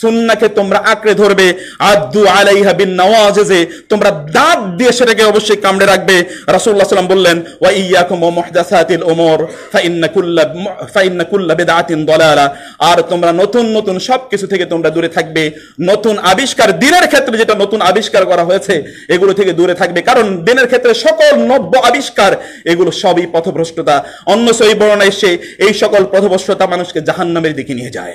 সুন্নাকে তোমরা আঁকড়ে ধরবে আদু আলাইহা বিন নওয়াজেজে তোমরা দাঁত দিয়ে সেটাকে অবশ্যই কামড়ে রাখবে রাসূলুল্লাহ সাল্লাম বললেন ওয়া ইয়াকুম ওয়া মুহদাসাতিল উমুর ফাইন্না কুল্লা ফাইন্না কুল্লা বিদআতিন দালালা আর তোমরা নতুন নতুন সব কিছু থেকে তোমরা দূরে থাকবে নতুন আবিষ্কার দিনের ক্ষেত্রে যেটা নতুন আবিষ্কার করা হয়েছে এগুলো থেকে দূরে থাকবে কারণ দিনের ক্ষেত্রে সকল নব্য আবিষ্কার এগুলো সবই পথভ্রষ্টতা অন্য সই বর্ণনা এসে এই সকল পথভ্রষ্টতা মানুষকে জাহান্নামের দিকে নিয়ে যায়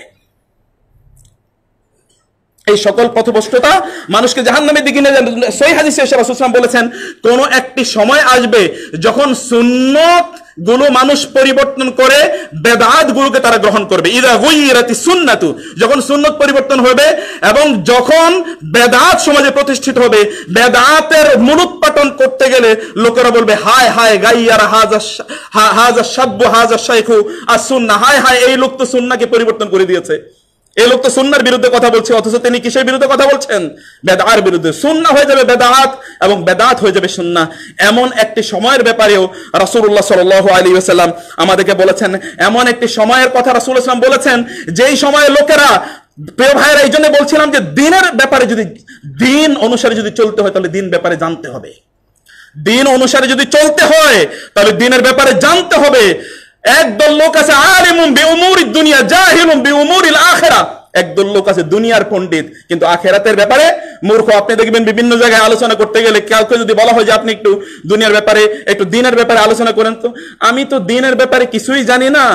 এই সকল পথভ্রষ্টতা মানুষকে জাহান জাহান্নামের দিকে নিয়ে যান সেই হাজি এসে রাসুলাম বলেছেন কোন একটি সময় আসবে যখন সুন্নত গুলো মানুষ পরিবর্তন করে বেদাত গুলোকে তারা গ্রহণ করবে ইদা গুইরাতি সুন্নাতু যখন সুন্নত পরিবর্তন হবে এবং যখন বেদাত সমাজে প্রতিষ্ঠিত হবে বেদাতের মূলোৎপাটন করতে গেলে লোকেরা বলবে হায় হায় গাইয়ার হাজা হাজা সাব্য হাজা শাইখু আর সুন্না হায় হায় এই লোক তো সুন্নাকে পরিবর্তন করে দিয়েছে এই লোক তো সুন্নার বিরুদ্ধে কথা বলছে অথচ তিনি কিসের বিরুদ্ধে কথা বলছেন বেদার বিরুদ্ধে সুন্না হয়ে যাবে বেদাত এবং বেদাত হয়ে যাবে সুন্না এমন একটি সময়ের ব্যাপারেও রাসুল্লাহ সাল আলী সাল্লাম আমাদেরকে বলেছেন এমন একটি সময়ের কথা রাসুল ইসলাম বলেছেন যেই সময়ের লোকেরা প্রিয় ভাইয়েরা এই জন্য বলছিলাম যে দিনের ব্যাপারে যদি দিন অনুসারে যদি চলতে হয় তাহলে দিন ব্যাপারে জানতে হবে দিন অনুসারে যদি চলতে হয় তাহলে দিনের ব্যাপারে জানতে হবে একদল লোক আছে আলিমুম বেউমুর দুনিয়া জাহিলুম বেউমুরিল আখেরা একদল লোক আছে দুনিয়ার পণ্ডিত কিন্তু আখেরাতের ব্যাপারে মূর্খ আপনি দেখবেন বিভিন্ন জায়গায় আলোচনা করতে গেলে কাউকে যদি বলা হয় যে আপনি একটু দুনিয়ার ব্যাপারে একটু দিনের ব্যাপারে আলোচনা করেন তো আমি তো দিনের ব্যাপারে কিছুই জানি না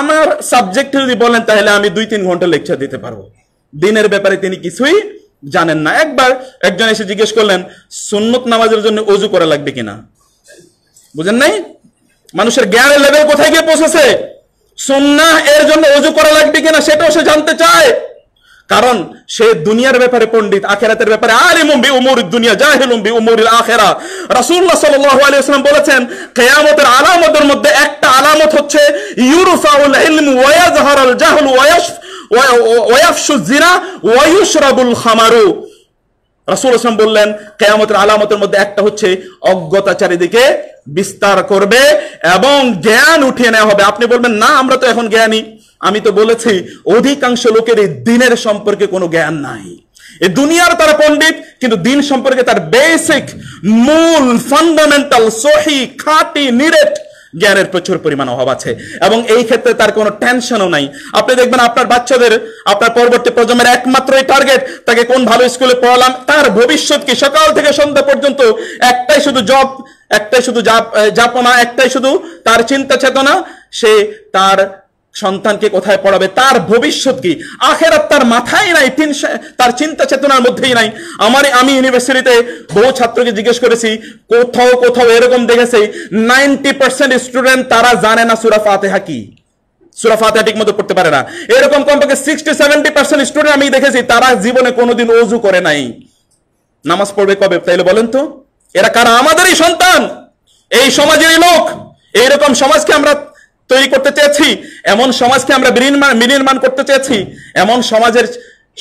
আমার সাবজেক্ট যদি বলেন তাহলে আমি দুই তিন ঘন্টা লেকচার দিতে পারবো দিনের ব্যাপারে তিনি কিছুই জানেন না একবার একজন এসে জিজ্ঞেস করলেন সুন্নত নামাজের জন্য অজু করা লাগবে কিনা বুঝেন নাই মানুষের জ্ঞানের লেভেল কোথায় গিয়ে পৌঁছেছে সন্না এর জন্য অজু করা লাগবে কিনা সেটাও সে জানতে চায় কারণ সে দুনিয়ার ব্যাপারে পণ্ডিত আখেরাতের ব্যাপারে আলিমুম বি উমর দুনিয়া জাহিলুম বি উমর আখেরা রাসুল্লাহ সাল্লাল্লাহু আলাইহি বলেছেন কেয়ামতের আলামতের মধ্যে একটা আলামত হচ্ছে ইউরফাউল ইলম ওয়া ইয়াযহারুল জাহল ওয়া ইয়াশফু ওয়া ইয়াফশু যিনা খামারু রাসুল হাসান বললেন কেয়ামতের আলামতের মধ্যে একটা হচ্ছে অজ্ঞতা চারিদিকে বিস্তার করবে এবং জ্ঞান উঠিয়ে নেওয়া হবে আপনি বলবেন না আমরা তো এখন জ্ঞানী আমি তো বলেছি অধিকাংশ লোকের এই দিনের সম্পর্কে কোনো জ্ঞান নাই এই দুনিয়ার তারা পণ্ডিত কিন্তু দিন সম্পর্কে তার বেসিক মূল ফান্ডামেন্টাল সহি খাঁটি নিরেট জ্ঞানের প্রচুর পরিমাণ অভাব আছে এবং এই ক্ষেত্রে তার কোনো টেনশনও নাই আপনি দেখবেন আপনার বাচ্চাদের আপনার পরবর্তী প্রজন্মের একমাত্র টার্গেট তাকে কোন ভালো স্কুলে পড়ালাম তার ভবিষ্যৎ কি সকাল থেকে সন্ধ্যা পর্যন্ত একটাই শুধু জব একটাই শুধু যাপনা একটাই শুধু তার চিন্তা চেতনা সে তার সন্তানকে কোথায় পড়াবে তার ভবিষ্যৎ কি আখেরাত তার মাথায় নাই তার চিন্তা চেতনার মধ্যেই নাই আমার আমি ইউনিভার্সিটিতে বহু ছাত্রকে জিজ্ঞেস করেছি কোথাও কোথাও এরকম দেখেছি নাইনটি পার্সেন্ট স্টুডেন্ট তারা জানে না সুরা ফাতেহা কি সুরা ফাতেহা ঠিক মতো পড়তে পারে না এরকম কমপক্ষে সিক্সটি সেভেন্টি পার্সেন্ট স্টুডেন্ট আমি দেখেছি তারা জীবনে কোনোদিন অজু করে নাই নামাজ পড়বে কবে তাইলে বলেন তো এরা কারা আমাদেরই সন্তান এই সমাজেরই লোক এইরকম সমাজকে আমরা তৈরি করতে চেয়েছি এমন সমাজকে আমরা বিনির্মাণ করতে চেয়েছি এমন সমাজের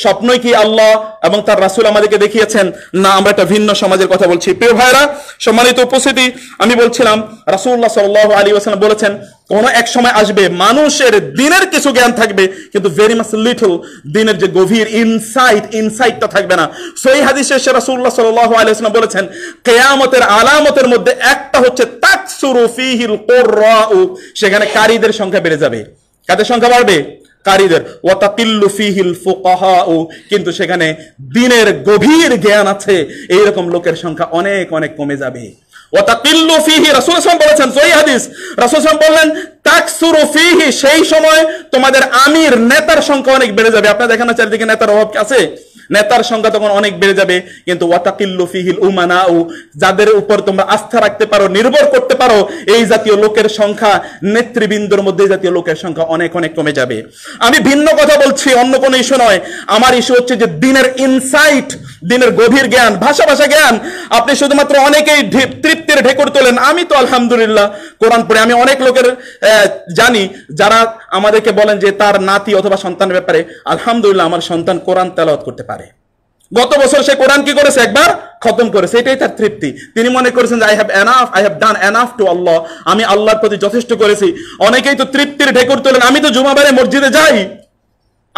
স্বপ্নই কি আল্লাহ এবং তার রাসুল আমাদেরকে দেখিয়েছেন না আমরা একটা ভিন্ন সমাজের কথা বলছি প্রিয় ভাইরা সম্মানিত উপস্থিতি আমি বলছিলাম রাসুল্লাহ সাল আলী ওসালাম বলেছেন কোন এক সময় আসবে মানুষের দিনের কিছু জ্ঞান থাকবে কিন্তু ভেরি মাস লিটল দিনের যে গভীর ইনসাইট ইনসাইটটা থাকবে না সেই হাদিসে সেরা রাসুল্লাহ সাল্লাহ আলাইসলাম বলেছেন কেয়ামতের আলামতের মধ্যে একটা হচ্ছে তাকসুরুফিহিল কোররাউ সেখানে কারীদের সংখ্যা বেড়ে যাবে কাদের সংখ্যা বাড়বে কারীদের ওয়াতাকিল্লু ফিহিল ফোকাহাউ কিন্তু সেখানে দিনের গভীর জ্ঞান আছে এইরকম লোকের সংখ্যা অনেক অনেক কমে যাবে ওয়াতাকিল্লু ফিহি রাসূল সাল্লাল্লাহু বলেছেন হাদিস রাসূল বললেন তাকসুরু ফিহি সেই সময় তোমাদের আমির নেতার সংখ্যা অনেক বেড়ে যাবে আপনারা দেখেন না চারিদিকে নেতার অভাব আছে নেতার সংখ্যা তখন অনেক বেড়ে যাবে কিন্তু ওয়াতাকিল্লুফিহিল উমানা ও যাদের উপর তোমরা আস্থা রাখতে পারো নির্ভর করতে পারো এই জাতীয় লোকের সংখ্যা নেতৃবৃন্দর মধ্যে জাতীয় লোকের সংখ্যা অনেক অনেক কমে যাবে আমি ভিন্ন কথা বলছি অন্য কোনো ইস্যু নয় আমার ইস্যু হচ্ছে যে দিনের ইনসাইট দিনের গভীর জ্ঞান ভাষা ভাষা জ্ঞান আপনি শুধুমাত্র অনেকেই তৃপ্তির ঢেকুর তোলেন আমি তো আলহামদুলিল্লাহ কোরআন পড়ে আমি অনেক লোকের জানি যারা আমাদেরকে বলেন যে তার নাতি অথবা সন্তানের ব্যাপারে আলহামদুলিল্লাহ আমার সন্তান কোরআন তেলাওয়াত করতে পারে গত বছর সে কোরআন কি করেছে একবার খতম করেছে এটাই তার তৃপ্তি তিনি মনে করেছেন যে I have enough I have done enough to আল্লাহ আমি আল্লাহর প্রতি যথেষ্ট করেছি অনেকেই তো তৃপ্তির ঢেকুর তোলেন আমি তো জুমাবারে মসজিদে যাই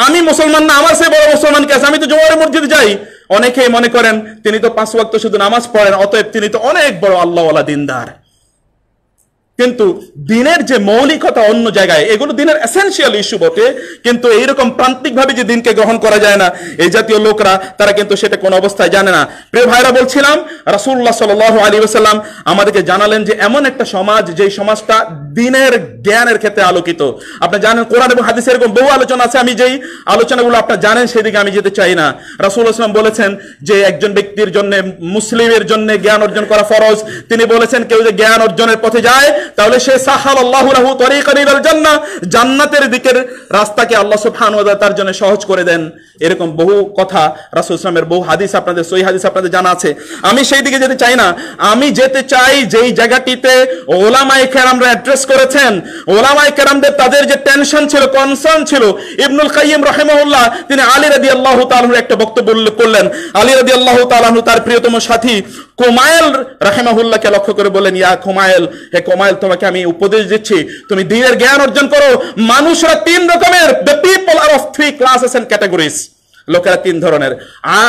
আমি মুসলমান না আমার সে বড় মুসলমান কে আছে আমি তো জুমাবারে মসজিদে যাই অনেকেই মনে করেন তিনি তো পাঁচ ওয়াক্ত শুধু নামাজ পড়েন অতএব তিনি তো অনেক বড় আল্লাহওয়ালা দিনদার কিন্তু দিনের যে মৌলিকতা অন্য জায়গায় এগুলো দিনের এসেন্সিয়াল ইস্যু বটে কিন্তু এইরকম প্রান্তিকভাবে যে দিনকে গ্রহণ করা যায় না এই জাতীয় লোকরা তারা কিন্তু সেটা কোন অবস্থায় জানে না প্রিয় ভাইরা বলছিলাম রাসুল্লাহ সাল আলী আসাল্লাম আমাদেরকে জানালেন যে এমন একটা সমাজ যে সমাজটা দিনের জ্ঞানের ক্ষেত্রে আলোকিত আপনি জানেন কোরআন এবং হাদিস এরকম বহু আলোচনা আছে আমি যেই আলোচনাগুলো আপনি জানেন সেদিকে আমি যেতে চাই না রাসুল ইসলাম বলেছেন যে একজন ব্যক্তির জন্য মুসলিমের জন্য জ্ঞান অর্জন করা ফরজ তিনি বলেছেন কেউ যে জ্ঞান অর্জনের পথে যায় তাহলে সে সাহাল আল্লাহ জান্না জান্নাতের দিকের রাস্তাকে আল্লাহ সুফান তার জন্য সহজ করে দেন এরকম বহু কথা রাসুল ইসলামের বহু হাদিস আপনাদের সই হাদিস আপনাদের জানা আছে আমি সেই দিকে যেতে চাই না আমি যেতে চাই যেই জায়গাটিতে ওলামাই কেরামরা অ্যাড্রেস করেছেন ওলামাই কেরামদের তাদের যে টেনশন ছিল কনসার্ন ছিল ইবনুল কাইম রহেমউল্লাহ তিনি আলী রাদি আল্লাহ তালহুর একটা বক্তব্য উল্লেখ করলেন আলী রাদি আল্লাহ তালহু তার প্রিয়তম সাথী কোমায়েল রাহেমাহুল্লাহকে লক্ষ্য করে বলেন ইয়া কোমায়েল হে কোমায়েল ইসরায়েল তোমাকে আমি উপদেশ দিচ্ছি তুমি দিনের জ্ঞান অর্জন করো মানুষরা তিন রকমের the people are of three classes and categories লোকেরা তিন ধরনের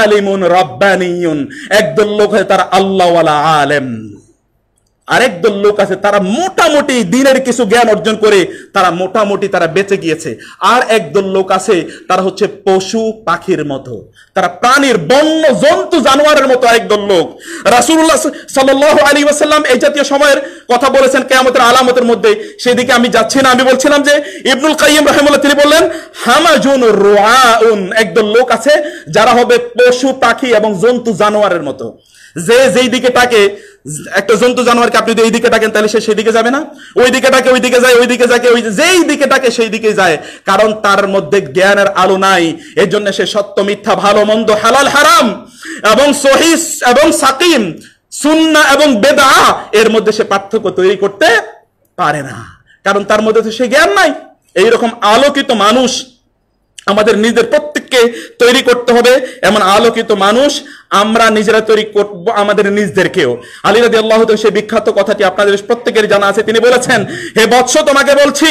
আলিমুন রব্বানিউন একদল লোক তারা আল্লাহওয়ালা আলেম আরেক দল লোক আছে তারা মোটামুটি দিনের কিছু জ্ঞান অর্জন করে তারা মোটামুটি তারা বেঁচে গিয়েছে আর এক দল লোক আছে তারা হচ্ছে পশু পাখির মতো তারা প্রাণীর বন্য জন্তু জানোয়ারের মতো দল লোক রাসুল্লাহ সাল আলী আসাল্লাম এই জাতীয় সময়ের কথা বলেছেন কেয়ামতের আলামতের মধ্যে সেদিকে আমি যাচ্ছি না আমি বলছিলাম যে ইবনুল কাইম রহমুল্লাহ তিনি বললেন হামাজুন রোয়া একদল লোক আছে যারা হবে পশু পাখি এবং জন্তু জানোয়ারের মতো যে যেই দিকে তাকে একটা জন্তু জানোয়ারকে আপনি যদি এইদিকে দিকে তাহলে সে সেই দিকে যাবে না ওই দিকে তাকে ওই দিকে যায় ওই দিকে যাকে ওই যেই দিকে তাকে সেই দিকে যায় কারণ তার মধ্যে জ্ঞানের আলো নাই এর জন্য সে সত্য মিথ্যা ভালো মন্দ হালাল হারাম এবং সহিস এবং সাকিম সুন্না এবং বেদা এর মধ্যে সে পার্থক্য তৈরি করতে পারে না কারণ তার মধ্যে তো সে জ্ঞান নাই এইরকম আলোকিত মানুষ আমাদের নিজের প্রত্যেক নিজেদেরকে তৈরি করতে হবে এমন আলোকিত মানুষ আমরা নিজেরা তৈরি করব আমাদের নিজদেরকেও আলী রাজি আল্লাহ সে বিখ্যাত কথাটি আপনাদের প্রত্যেকের জানা আছে তিনি বলেছেন হে বৎস তোমাকে বলছি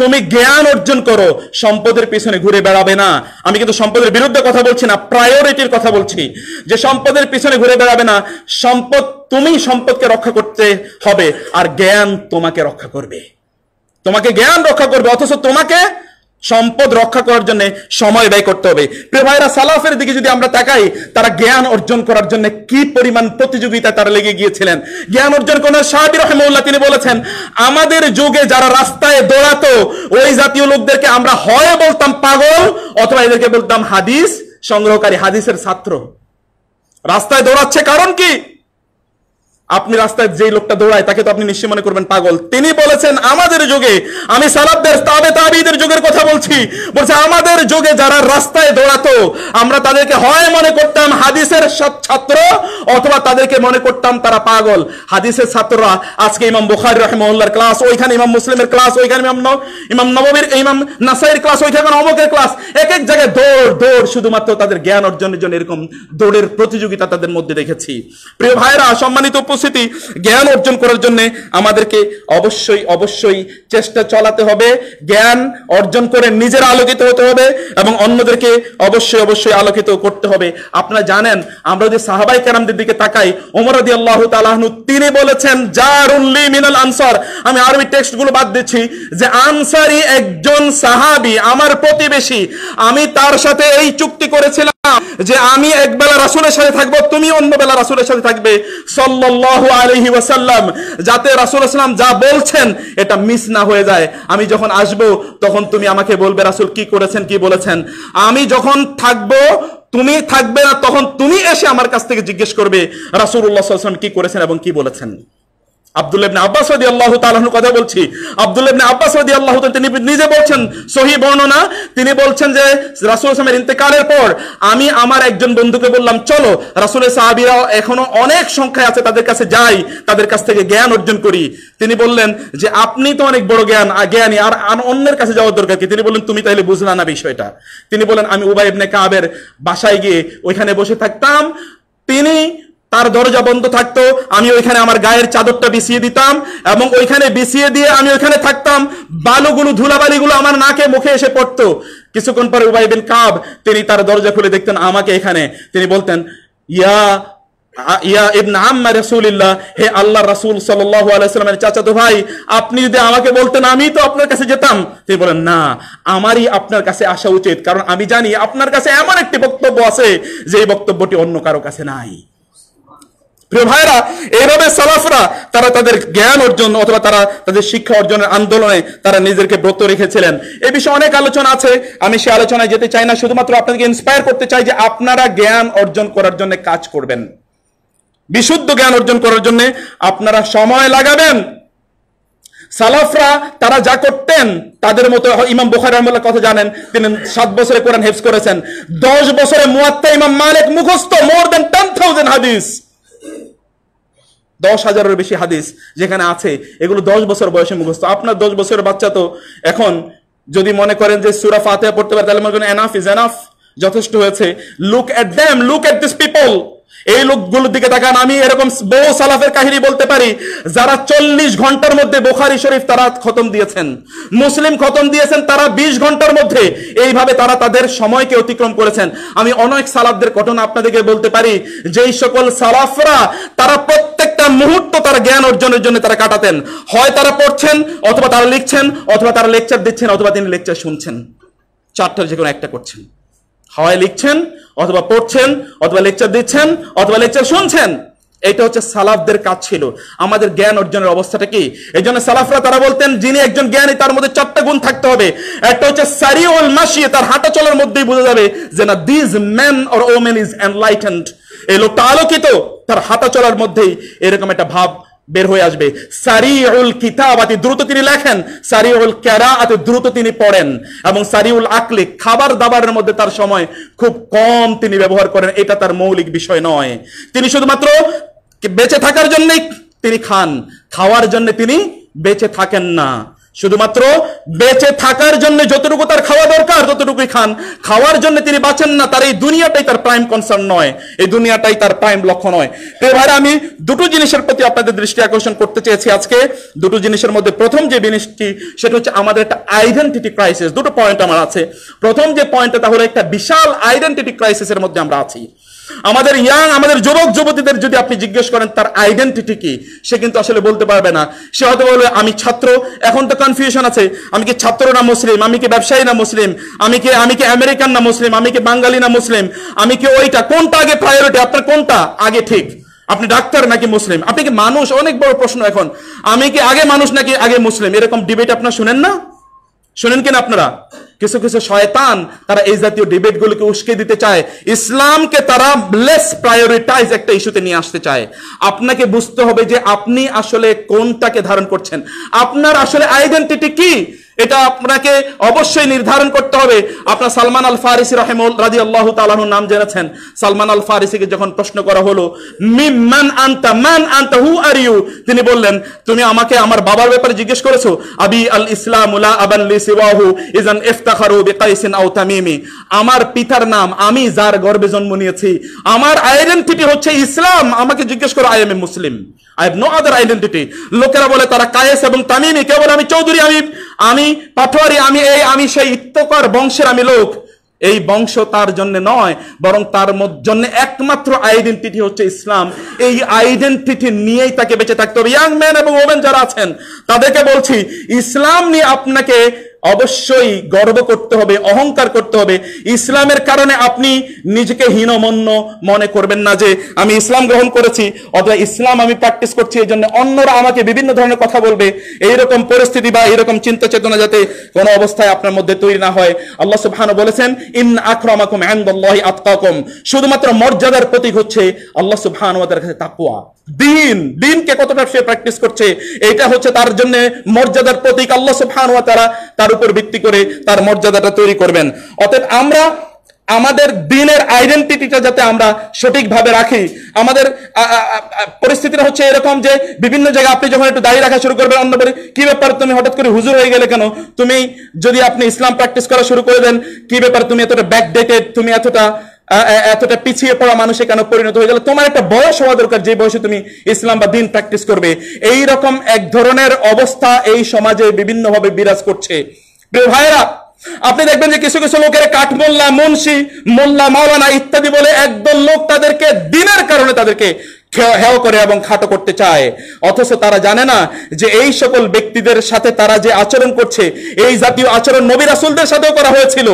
তুমি জ্ঞান অর্জন করো সম্পদের পিছনে ঘুরে বেড়াবে না আমি কিন্তু সম্পদের বিরুদ্ধে কথা বলছি না প্রায়োরিটির কথা বলছি যে সম্পদের পিছনে ঘুরে বেড়াবে না সম্পদ তুমি সম্পদকে রক্ষা করতে হবে আর জ্ঞান তোমাকে রক্ষা করবে তোমাকে জ্ঞান রক্ষা করবে অথচ তোমাকে সম্পদ রক্ষা করার জন্য সময় ব্যয় করতে হবে প্রেমায়রা সালাফের দিকে যদি আমরা তাকাই তারা জ্ঞান অর্জন করার জন্য কি পরিমাণ প্রতিযোগিতায় তারা লেগে গিয়েছিলেন জ্ঞান অর্জন করার সাহাবি রহমউল্লাহ তিনি বলেছেন আমাদের যুগে যারা রাস্তায় দৌড়াতো ওই জাতীয় লোকদেরকে আমরা হয় বলতাম পাগল অথবা এদেরকে বলতাম হাদিস সংগ্রহকারী হাদিসের ছাত্র রাস্তায় দৌড়াচ্ছে কারণ কি আপনি রাস্তায় যেই লোকটা দৌড়ায় তাকে তো আপনি নিশ্চয় মনে করবেন পাগল তিনি বলেছেন আমাদের যুগে আমি সালাবদের তাবে তাবিদের যুগের কথা বলছি বলছে আমাদের যুগে যারা রাস্তায় দৌড়াতো আমরা তাদেরকে হয় মনে করতাম হাদিসের সব ছাত্র অথবা তাদেরকে মনে করতাম তারা পাগল হাদিসের ছাত্ররা আজকে ইমাম বুখারি রহমউল্লার ক্লাস ওইখানে ইমাম মুসলিমের ক্লাস ওইখানে ইমাম ইমাম নবমীর ইমাম নাসাইয়ের ক্লাস ওইখানে অমকের ক্লাস এক এক জায়গায় দৌড় দৌড় শুধুমাত্র তাদের জ্ঞান অর্জনের জন্য এরকম দৌড়ের প্রতিযোগিতা তাদের মধ্যে দেখেছি প্রিয় ভাইরা সম্মানিত উপস্থিত উপস্থিতি জ্ঞান অর্জন করার জন্য আমাদেরকে অবশ্যই অবশ্যই চেষ্টা চালাতে হবে জ্ঞান অর্জন করে নিজের আলোকিত হতে হবে এবং অন্যদেরকে অবশ্যই অবশ্যই আলোকিত করতে হবে আপনারা জানেন আমরা যদি সাহাবাই কেরামদের দিকে তাকাই ওমর আদি আল্লাহ তালাহনু তিনি বলেছেন জারুল্লি মিনাল আনসার আমি আরবি গুলো বাদ দিচ্ছি যে আনসারি একজন সাহাবি আমার প্রতিবেশী আমি তার সাথে এই চুক্তি করেছিলাম যে আমি এক বেলা রাসুলের সাথে থাকবো তুমি অন্য বেলা রাসুলের সাথে থাকবে সল্লাহ আলহি ওয়াসাল্লাম যাতে রাসুল আসলাম যা বলছেন এটা মিস না হয়ে যায় আমি যখন আসব তখন তুমি আমাকে বলবে রাসুল কি করেছেন কি বলেছেন আমি যখন থাকবো তুমি থাকবে না তখন তুমি এসে আমার কাছ থেকে জিজ্ঞেস করবে রাসুল্লাহ সাল্লাম কি করেছেন এবং কি বলেছেন আব্দুল ইবনে কথা বলছি আব্দুল আল্লাহ তিনি বলছেন যে ইন্তেকালের পর আমি আমার একজন বন্ধুকে বললাম এখনো অনেক সংখ্যায় আছে তাদের কাছে যাই তাদের কাছ থেকে জ্ঞান অর্জন করি তিনি বললেন যে আপনি তো অনেক বড় জ্ঞান জ্ঞানী আর অন্যের কাছে যাওয়ার দরকার কি তিনি বললেন তুমি তাহলে বুঝলা না বিষয়টা তিনি বলেন আমি উবাই কাবের বাসায় গিয়ে ওইখানে বসে থাকতাম তিনি তার দরজা বন্ধ থাকতো আমি ওইখানে আমার গায়ের চাদরটা বিছিয়ে দিতাম এবং ওইখানে বিছিয়ে দিয়ে আমি ওইখানে থাকতাম বালুগুলো ধুলাবালিগুলো আমার নাকে মুখে এসে পড়তো কিছুক্ষণ পরে উবাই বিন কাব তিনি তার দরজা খুলে দেখতেন আমাকে এখানে তিনি বলতেন ইয়া ইয়া ইবন আম্মা রাসূলুল্লাহ হে আল্লাহ রাসূল সাল্লাল্লাহু আলাইহি ওয়াসাল্লামের চাচাতো ভাই আপনি যদি আমাকে বলতেন আমি তো আপনার কাছে যেতাম তিনি বলেন না আমারই আপনার কাছে আসা উচিত কারণ আমি জানি আপনার কাছে এমন একটি বক্তব্য আছে যে বক্তব্যটি অন্য কারো কাছে নাই প্রিয় ভাইরা এইভাবে সালাফরা তারা তাদের জ্ঞান অর্জন অথবা তারা তাদের শিক্ষা অর্জনের আন্দোলনে তারা নিজেদেরকে ব্রত রেখেছিলেন এ বিষয়ে অনেক আলোচনা আছে আমি সে আলোচনায় যেতে চাই না শুধুমাত্র আপনাদেরকে ইন্সপায়ার করতে চাই যে আপনারা জ্ঞান অর্জন করার জন্য কাজ করবেন বিশুদ্ধ জ্ঞান অর্জন করার জন্য আপনারা সময় লাগাবেন সালাফরা তারা যা করতেন তাদের মতো ইমাম বোখার রহমুল্লাহ কথা জানেন তিনি সাত বছরে কোরআন হেফজ করেছেন দশ বছরে মুয়াত্তা ইমাম মালিক মুখস্থ মোর দেন টেন থাউজেন্ড হাদিস দশ হাজারের বেশি হাদিস যেখানে আছে এগুলো দশ বছর বয়সে মুখস্থ আপনার দশ বছরের বাচ্চা তো এখন যদি মনে করেন যে সুরা ফাতে পড়তে পারে তাহলে মনে করেন এনাফ ইজ এনাফ যথেষ্ট হয়েছে look at them look at this people এই লোকগুলোর দিকে দেখান আমি এরকম বহু সালাফের কাহিনী বলতে পারি যারা চল্লিশ ঘন্টার মধ্যে বোখারি শরীফ তারা খতম দিয়েছেন মুসলিম খতম দিয়েছেন তারা বিশ ঘন্টার মধ্যে এইভাবে তারা তাদের সময়কে অতিক্রম করেছেন আমি অনেক সালাফদের ঘটনা আপনাদেরকে বলতে পারি যেই সকল সালাফরা তারা প্রত্যেকটা মুহূর্ত তার জ্ঞান অর্জনের জন্য তারা কাটাতেন হয় তারা পড়ছেন অথবা তারা লিখছেন অথবা তারা লেকচার দিচ্ছেন অথবা তিনি লেকচার শুনছেন চারটার যে কোনো একটা করছেন হাওয়ায় লিখছেন অথবা পড়ছেন অথবা লেকচার দিচ্ছেন অথবা লেকচার শুনছেন এটা হচ্ছে সালাফদের কাজ ছিল আমাদের জ্ঞান অর্জনের অবস্থাটা কি এই জন্য সালাফরা তারা বলতেন যিনি একজন জ্ঞানী তার মধ্যে চারটা গুণ থাকতে হবে একটা হচ্ছে ওল মাসিয়ে তার হাঁটা চলার মধ্যেই বোঝা যাবে যে না this man or women is enlightened এই লোকটা আলোকিত তার হাঁটা চলার মধ্যেই এরকম একটা ভাব বের হয়ে আসবে সারিউল আতি দ্রুত তিনি লেখেন সারিউল আতি দ্রুত তিনি পড়েন এবং সারিউল আকলি খাবার দাবারের মধ্যে তার সময় খুব কম তিনি ব্যবহার করেন এটা তার মৌলিক বিষয় নয় তিনি শুধুমাত্র বেঁচে থাকার জন্যই তিনি খান খাওয়ার জন্য তিনি বেঁচে থাকেন না শুধুমাত্র বেঁচে থাকার জন্য যতটুকু তার খাওয়া দরকার ততটুকুই খান খাওয়ার জন্য তিনি বাঁচেন না তার এই দুনিয়াটাই তার প্রাইম কনসার্ন নয় এই দুনিয়াটাই তার প্রাইম লক্ষ্য নয় তো এবারে আমি দুটো জিনিসের প্রতি আপনাদের দৃষ্টি আকর্ষণ করতে চেয়েছি আজকে দুটো জিনিসের মধ্যে প্রথম যে জিনিসটি সেটা হচ্ছে আমাদের একটা আইডেন্টিটি ক্রাইসিস দুটো পয়েন্ট আমার আছে প্রথম যে পয়েন্টটা তাহলে একটা বিশাল আইডেন্টিটি ক্রাইসিসের মধ্যে আমরা আছি আমাদের ইয়াং আমাদের যুবক যুবতীদের যদি আপনি জিজ্ঞেস করেন তার আইডেন্টিটি কি সে কিন্তু আসলে বলতে পারবে না সে হয়তো বলবে আমি ছাত্র এখন তো কনফিউশন আছে আমি কি ছাত্র না মুসলিম আমি কি ব্যবসায়ী না মুসলিম আমি কি আমি কি আমেরিকান না মুসলিম আমি কি বাঙালি না মুসলিম আমি কি ওইটা কোনটা আগে প্রায়োরিটি আপনার কোনটা আগে ঠিক আপনি ডাক্তার নাকি মুসলিম আপনি কি মানুষ অনেক বড় প্রশ্ন এখন আমি কি আগে মানুষ নাকি আগে মুসলিম এরকম ডিবেট আপনার শুনেন না শুনেন কিনা আপনারা কিছু কিছু শয়তান তারা এই জাতীয় ডিবেটগুলোকে উস্কে দিতে চায় ইসলামকে তারা লেস প্রায়োরিটাইজ একটা ইস্যুতে নিয়ে আসতে চায় আপনাকে বুঝতে হবে যে আপনি আসলে কোনটাকে ধারণ করছেন আপনার আসলে আইডেন্টিটি কি এটা আপনাকে অবশ্যই নির্ধারণ করতে হবে আপনার সালমান আল ফারিসি রহেমুল রাজি আল্লাহ তালাহুর নাম জেনেছেন সালমান আল ফারিসিকে যখন প্রশ্ন করা হলো মিম মান আনতা মান আনতা হু আর ইউ তিনি বললেন তুমি আমাকে আমার বাবার ব্যাপারে জিজ্ঞেস করেছো আবি আল ইসলাম উলা আবান লি সিওয়াহু ইজান ইফতাখারু বিকাইসিন আও তামিমি আমার পিতার নাম আমি যার গর্ভে জন্ম নিয়েছি আমার আইডেন্টিটি হচ্ছে ইসলাম আমাকে জিজ্ঞেস করো I am a Muslim I have no other identity লোকেরা বলে তারা কায়েস এবং তামিমি কেবল আমি চৌধুরী আমি আমি পাঠোয়ারি আমি এই আমি সেই ইত্যকর বংশের আমি লোক এই বংশ তার জন্য নয় বরং তার জন্য একমাত্র আইডেন্টিটি হচ্ছে ইসলাম এই আইডেন্টিটি নিয়েই তাকে বেঁচে থাকতে হবে ইয়াং ম্যান এবং ওমেন যারা আছেন তাদেরকে বলছি ইসলাম নিয়ে আপনাকে অবশ্যই গর্ব করতে হবে অহংকার করতে হবে ইসলামের কারণে আপনি নিজেকে হীনমন্য মনে করবেন না যে আমি ইসলাম গ্রহণ করেছি অথবা ইসলাম আমি প্র্যাকটিস করছি এই জন্য অন্যরা আমাকে বিভিন্ন ধরনের কথা বলবে এইরকম পরিস্থিতি বা এইরকম চিন্তা চেতনা যাতে কোনো অবস্থায় আপনার মধ্যে তৈরি না হয় আল্লাহ সুবহানাহু বলেছেন ইন আক্রমাকুম ইনদাল্লাহি আতকাকুম শুধুমাত্র মর্যাদার প্রতীক হচ্ছে আল্লাহ সুবহান ওয়া কাছে তাকওয়া দিন দিনকে কতটা সে প্র্যাকটিস করছে এটা হচ্ছে তার জন্য মর্যাদার প্রতীক আল্লাহ সুবহান ওয়া তারা তার উপর ভিত্তি করে তার মর্যাদাটা তৈরি করবেন অর্থাৎ আমরা আমাদের দিনের আইডেন্টিটিটা যাতে আমরা সঠিকভাবে রাখি আমাদের পরিস্থিতিটা হচ্ছে এরকম যে বিভিন্ন জায়গায় আপনি যখন একটু দাঁড়িয়ে রাখা শুরু করবেন অন্য কি ব্যাপার তুমি হঠাৎ করে হুজুর হয়ে গেলে কেন তুমি যদি আপনি ইসলাম প্র্যাকটিস করা শুরু করে দেন কি ব্যাপার তুমি এতটা ব্যাকডেটেড তুমি এতটা এতটা পিছিয়ে পড়া মানুষে কেন পরিণত হয়ে গেল তোমার একটা বয়স হওয়া দরকার যে বয়সে তুমি ইসলাম বা দিন প্র্যাকটিস করবে এই রকম এক ধরনের অবস্থা এই সমাজে বিভিন্নভাবে বিরাজ করছে প্রিয় ভাইরা আপনি দেখবেন যে কিছু কিছু লোকের কাঠমোল্লা মুন্সি মোল্লা মাওলানা ইত্যাদি বলে একদল লোক তাদেরকে দিনের কারণে তাদেরকে হেও করে এবং খাটো করতে চায় অথচ তারা জানে না যে এই সকল ব্যক্তিদের সাথে তারা যে আচরণ করছে এই জাতীয় আচরণ নবী রাসুলদের সাথেও করা হয়েছিল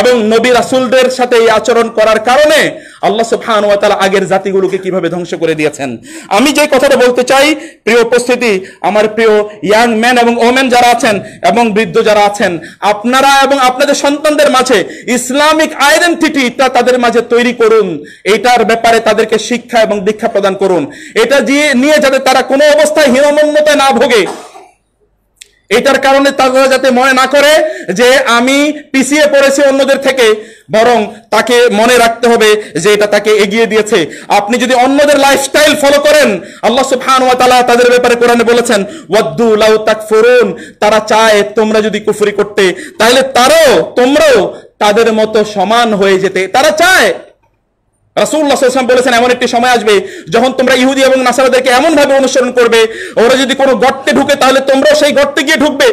এবং নবী রাসুলদের সাথে এই আচরণ করার কারণে আল্লাহ সুবহান ওয়া তাআলা আগের জাতিগুলোকে কিভাবে ধ্বংস করে দিয়েছেন আমি যে কথাটা বলতে চাই প্রিয় উপস্থিতি আমার প্রিয় ইয়াং ম্যান এবং ওমেন যারা আছেন এবং বৃদ্ধ যারা আছেন আপনারা এবং আপনাদের সন্তানদের মাঝে ইসলামিক আইডেন্টিটিটা তাদের মাঝে তৈরি করুন এটার ব্যাপারে তাদেরকে শিক্ষা এবং দীক্ষা প্রদান করুন এটা নিয়ে যাতে তারা কোনো অবস্থায় হীনমন্যতায় না ভোগে এটার কারণে তারা যাতে মনে না করে যে আমি পিছিয়ে পড়েছি অন্যদের থেকে বরং তাকে মনে রাখতে হবে যে এটা তাকে এগিয়ে দিয়েছে আপনি যদি অন্যদের লাইফস্টাইল ফলো করেন আল্লাহ সুফান ওয়া তালা তাদের ব্যাপারে কোরআনে বলেছেন ওয়াদ্দু লাউ তাকফুরুন তারা চায় তোমরা যদি কুফরি করতে তাহলে তারও তোমরাও তাদের মতো সমান হয়ে যেতে তারা চায় রাসুল্লাহাম বলেছেন এমন একটি সময় আসবে যখন তোমরা ইহুদি এবং নাসারাদেরকে এমনভাবে অনুসরণ করবে ওরা যদি কোনো গর্তে ঢুকে তাহলে তোমরাও সেই গর্তে গিয়ে ঢুকবে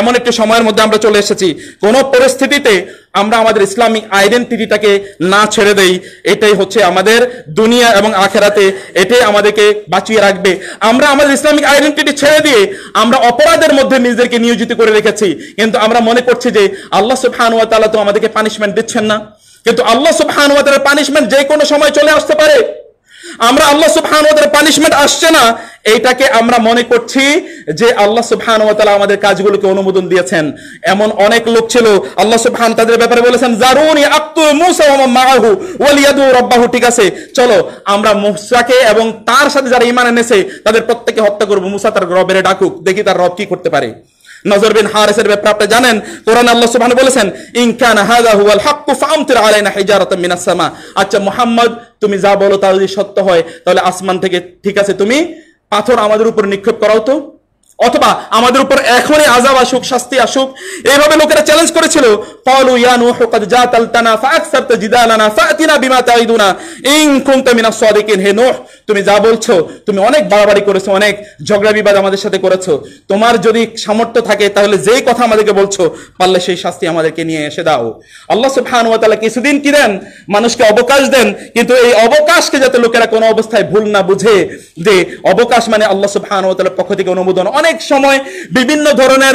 এমন একটি সময়ের মধ্যে আমরা চলে এসেছি কোন পরিস্থিতিতে আমরা আমাদের ইসলামিক আইডেন্টিটিটাকে না ছেড়ে দেই এটাই হচ্ছে আমাদের দুনিয়া এবং আখেরাতে এটাই আমাদেরকে বাঁচিয়ে রাখবে আমরা আমাদের ইসলামিক আইডেন্টিটি ছেড়ে দিয়ে আমরা অপরাধের মধ্যে নিজেদেরকে নিয়োজিত করে রেখেছি কিন্তু আমরা মনে করছি যে আল্লাহ সুফানুয়া ওয়া তো আমাদেরকে পানিশমেন্ট দিচ্ছেন না কিন্তু আল্লাহ সুবহান ওয়াদের পানিশমেন্ট যে কোনো সময় চলে আসতে পারে আমরা আল্লাহ সুবহান ওয়াদের পানিশমেন্ট আসছে না এইটাকে আমরা মনে করছি যে আল্লাহ সুবহান ওয়া তাআলা আমাদের কাজগুলোকে অনুমোদন দিয়েছেন এমন অনেক লোক ছিল আল্লাহ সুবহান তাদের ব্যাপারে বলেছেন জারুনি আক্তু মুসা ওয়া মাআহু ওয়ালিয়াদু রাব্বাহু ঠিক আছে চলো আমরা মুসাকে এবং তার সাথে যারা ঈমান এনেছে তাদের প্রত্যেককে হত্যা করব মুসা তার রবের ডাকুক দেখি তার রব কি করতে পারে নজর বিন হারেসের ব্যাপারে আপনি জানেন কোরআন আল্লাহ সুবহান বলেছেন ইনকান হাযা হুয়াল হাক্কু ফামতির আলাইনা হিজারাতাম মিনাস সামা আচ্ছা মুহাম্মদ তুমি যা বলো তা যদি সত্য হয় তাহলে আসমান থেকে ঠিক আছে তুমি পাথর আমাদের উপর নিক্ষেপ করাও তো অথবা আমাদের উপর এখনই আজাব আসুক শাস্তি আসুক এইভাবে লোকেরা চ্যালেঞ্জ করেছিল কলু ইয়ানু হকাদ কাদ জাতালতানা ফাআকসারতা জিদালানা ফাতিনা বিমা তাইদুনা ইন কুনতা মিনাস সাদিকিন হে নূহ তুমি যা বলছো তুমি অনেক বাড়াবাড়ি করেছো অনেক ঝগড়া বিবাদ আমাদের সাথে করেছো তোমার যদি সামর্থ্য থাকে তাহলে যেই কথা আমাদেরকে বলছো পারলে সেই শাস্তি আমাদেরকে নিয়ে এসে দাও আল্লাহ সুবহান ওয়া তাআলা কিছুদিন কি দেন মানুষকে অবকাশ দেন কিন্তু এই অবকাশকে যাতে লোকেরা কোনো অবস্থায় ভুল না বুঝে যে অবকাশ মানে আল্লাহ সুবহান ওয়া তাআলার পক্ষ থেকে অনুমোদন অনেক অনেক সময় বিভিন্ন ধরনের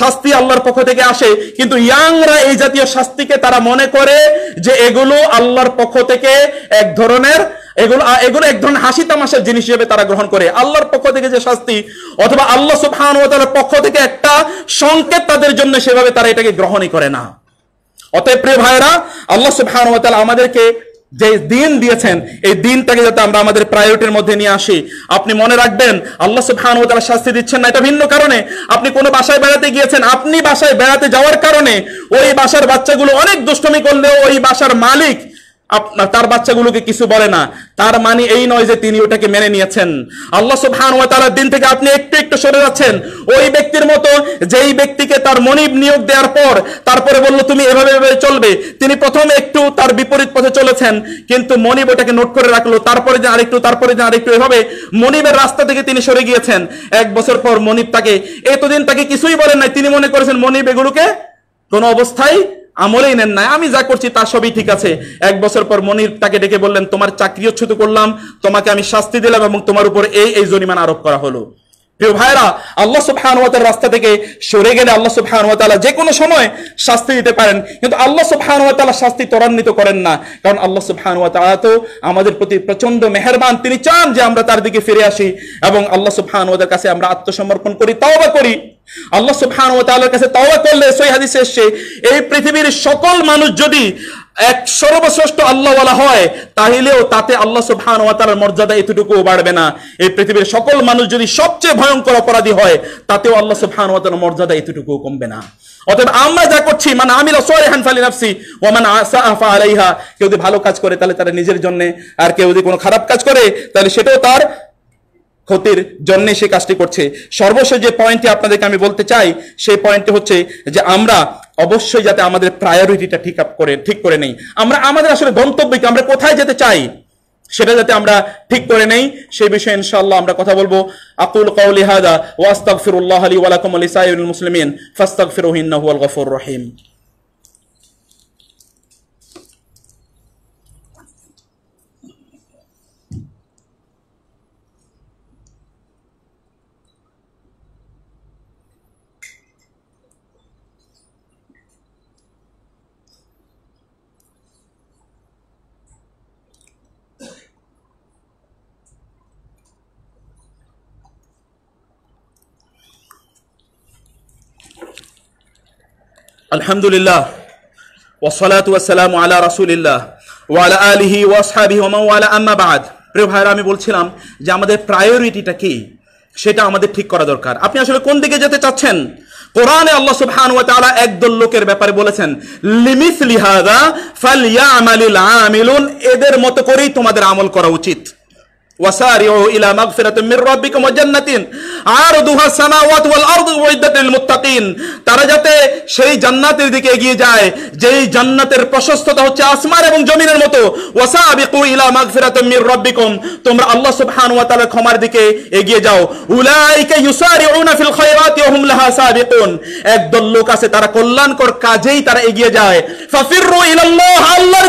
শাস্তি আল্লাহর পক্ষ থেকে আসে কিন্তু ইয়াংরা এই জাতীয় শাস্তিকে তারা মনে করে যে এগুলো আল্লাহর পক্ষ থেকে এক ধরনের এগুলো এগুলো এক ধরনের হাসি তামাশার জিনিস হিসেবে তারা গ্রহণ করে আল্লাহর পক্ষ থেকে যে শাস্তি অথবা আল্লাহ ও পক্ষ থেকে একটা সংকেত তাদের জন্য সেভাবে তারা এটাকে গ্রহণই করে না অতএব প্রিয় ভাইরা আল্লাহ ও আমাদেরকে যে দিন দিয়েছেন এই দিনটাকে যাতে আমরা আমাদের প্রায়োরিটির মধ্যে নিয়ে আসি আপনি মনে রাখবেন আল্লাহ খান ও তারা শাস্তি দিচ্ছেন না এটা ভিন্ন কারণে আপনি কোনো বাসায় বেড়াতে গিয়েছেন আপনি বাসায় বেড়াতে যাওয়ার কারণে ওই বাসার বাচ্চাগুলো অনেক দুষ্টমি করলেও ওই বাসার মালিক আপনার তার বাচ্চাগুলোকে কিছু বলে না তার মানে এই নয় যে তিনি ওটাকে মেনে নিয়েছেন আল্লাহ সুবহান ওয়া তাআলার দিন থেকে আপনি একটু একটু সরে যাচ্ছেন ওই ব্যক্তির মতো যেই ব্যক্তিকে তার মনিব নিয়োগ দেওয়ার পর তারপরে বলল তুমি এভাবে এভাবে চলবে তিনি প্রথমে একটু তার বিপরীত পথে চলেছেন কিন্তু মনিব ওটাকে নোট করে রাখলো তারপরে যে আরেকটু তারপরে যে আরেকটু এভাবে মনিবের রাস্তা থেকে তিনি সরে গিয়েছেন এক বছর পর মনিব তাকে এতদিন তাকে কিছুই বলেন নাই তিনি মনে করেছেন মনিব এগুলোকে কোনো অবস্থায় আমলেই নেন নাই আমি যা করছি তা সবই ঠিক আছে এক বছর পর মনির তাকে ডেকে বললেন তোমার চাকরি উচ্ছুত করলাম তোমাকে আমি শাস্তি দিলাম এবং তোমার উপর এই এই জরিমানা আরোপ করা হলো প্রিয় ভাইরা আল্লাহ সুবহানুয়াতার রাস্তা থেকে সরে গেলে আল্লাহ সুবহানুয়াতালা যে কোনো সময় শাস্তি দিতে পারেন কিন্তু আল্লাহ সুবহানুয়াতালা শাস্তি ত্বরান্বিত করেন না কারণ আল্লাহ সুবহানুয়াতালা তো আমাদের প্রতি প্রচন্ড মেহরবান তিনি চান যে আমরা তার দিকে ফিরে আসি এবং আল্লাহ সুবহানুয়াতার কাছে আমরা আত্মসমর্পণ করি তাওবা করি আল্লাহ সুবহানুয়াতালার কাছে তাওবা করলে সৈহাদিস এসছে এই পৃথিবীর সকল মানুষ যদি এক সর্বশ্রেষ্ঠ বলা হয় তাহলেও তাতে আল্লাহ সুবহান ওয়া তাআলার মর্যাদা এতটুকুও বাড়বে না এই পৃথিবীর সকল মানুষ যদি সবচেয়ে ভয়ঙ্কর অপরাধী হয় তাতেও আল্লাহ সুবহান ওয়া তাআলার মর্যাদা এতটুকুও কমবে না অতএব আমরা যা করছি মানে আমিলা সালিহান ফালি নাফসি ওয়া মান আসাফা আলাইহা কেউ যদি ভালো কাজ করে তাহলে তারা নিজের জন্যে আর কেউ যদি কোনো খারাপ কাজ করে তাহলে সেটাও তার ক্ষতির জন্যে সে কাজটি করছে সর্বশেষ যে পয়েন্টটি আপনাদেরকে আমি বলতে চাই সেই পয়েন্টটি হচ্ছে যে আমরা অবশ্যই যাতে আমাদের প্রায়োরিটিটা ঠিক আপ করে ঠিক করে নেই আমরা আমাদের আসলে গন্তব্য কি আমরা কোথায় যেতে চাই সেটা যাতে আমরা ঠিক করে নেই সেই বিষয়ে ইনশাআল্লাহ আমরা কথা বলবো আকুল কাউলি হাদা ওয়াস্তাগফিরুল্লাহ আলী ওয়ালাকুম আলী সাইউল মুসলিমিন ফাস্তাগফিরুহিন্নাহু আল গফুর রহিম আলহামদুলিল্লাহ ওসলাত ওয়াসালাম আলা রাসুলিল্লাহ ওয়ালা আলিহি ওয়াসহাবি ওয়ালা আম্মা প্রিয় ভাইরা আমি বলছিলাম যে আমাদের প্রায়োরিটিটা কি সেটা আমাদের ঠিক করা দরকার আপনি আসলে কোন দিকে যেতে চাচ্ছেন কোরআনে আল্লাহ সুবহান ওয়া তাআলা একদল লোকের ব্যাপারে বলেছেন লিমিস লিহাদা ফালিয়ামালিল আমিলুন এদের মতো করেই তোমাদের আমল করা উচিত وسارعوا إلى مغفرة من ربكم وجنة عرضها السماوات والأرض وعدت للمتقين তারা যাতে সেই জান্নাতের দিকে এগিয়ে যায় যেই জান্নাতের প্রশস্ততা এগিয়ে যাও উলাইকা ইউসারিউনা ফিল খায়রাতি ওয়া হুম লাহা সাবিকুন একদল লোক আছে তারা কল্যাণকর কাজেই তারা এগিয়ে যায়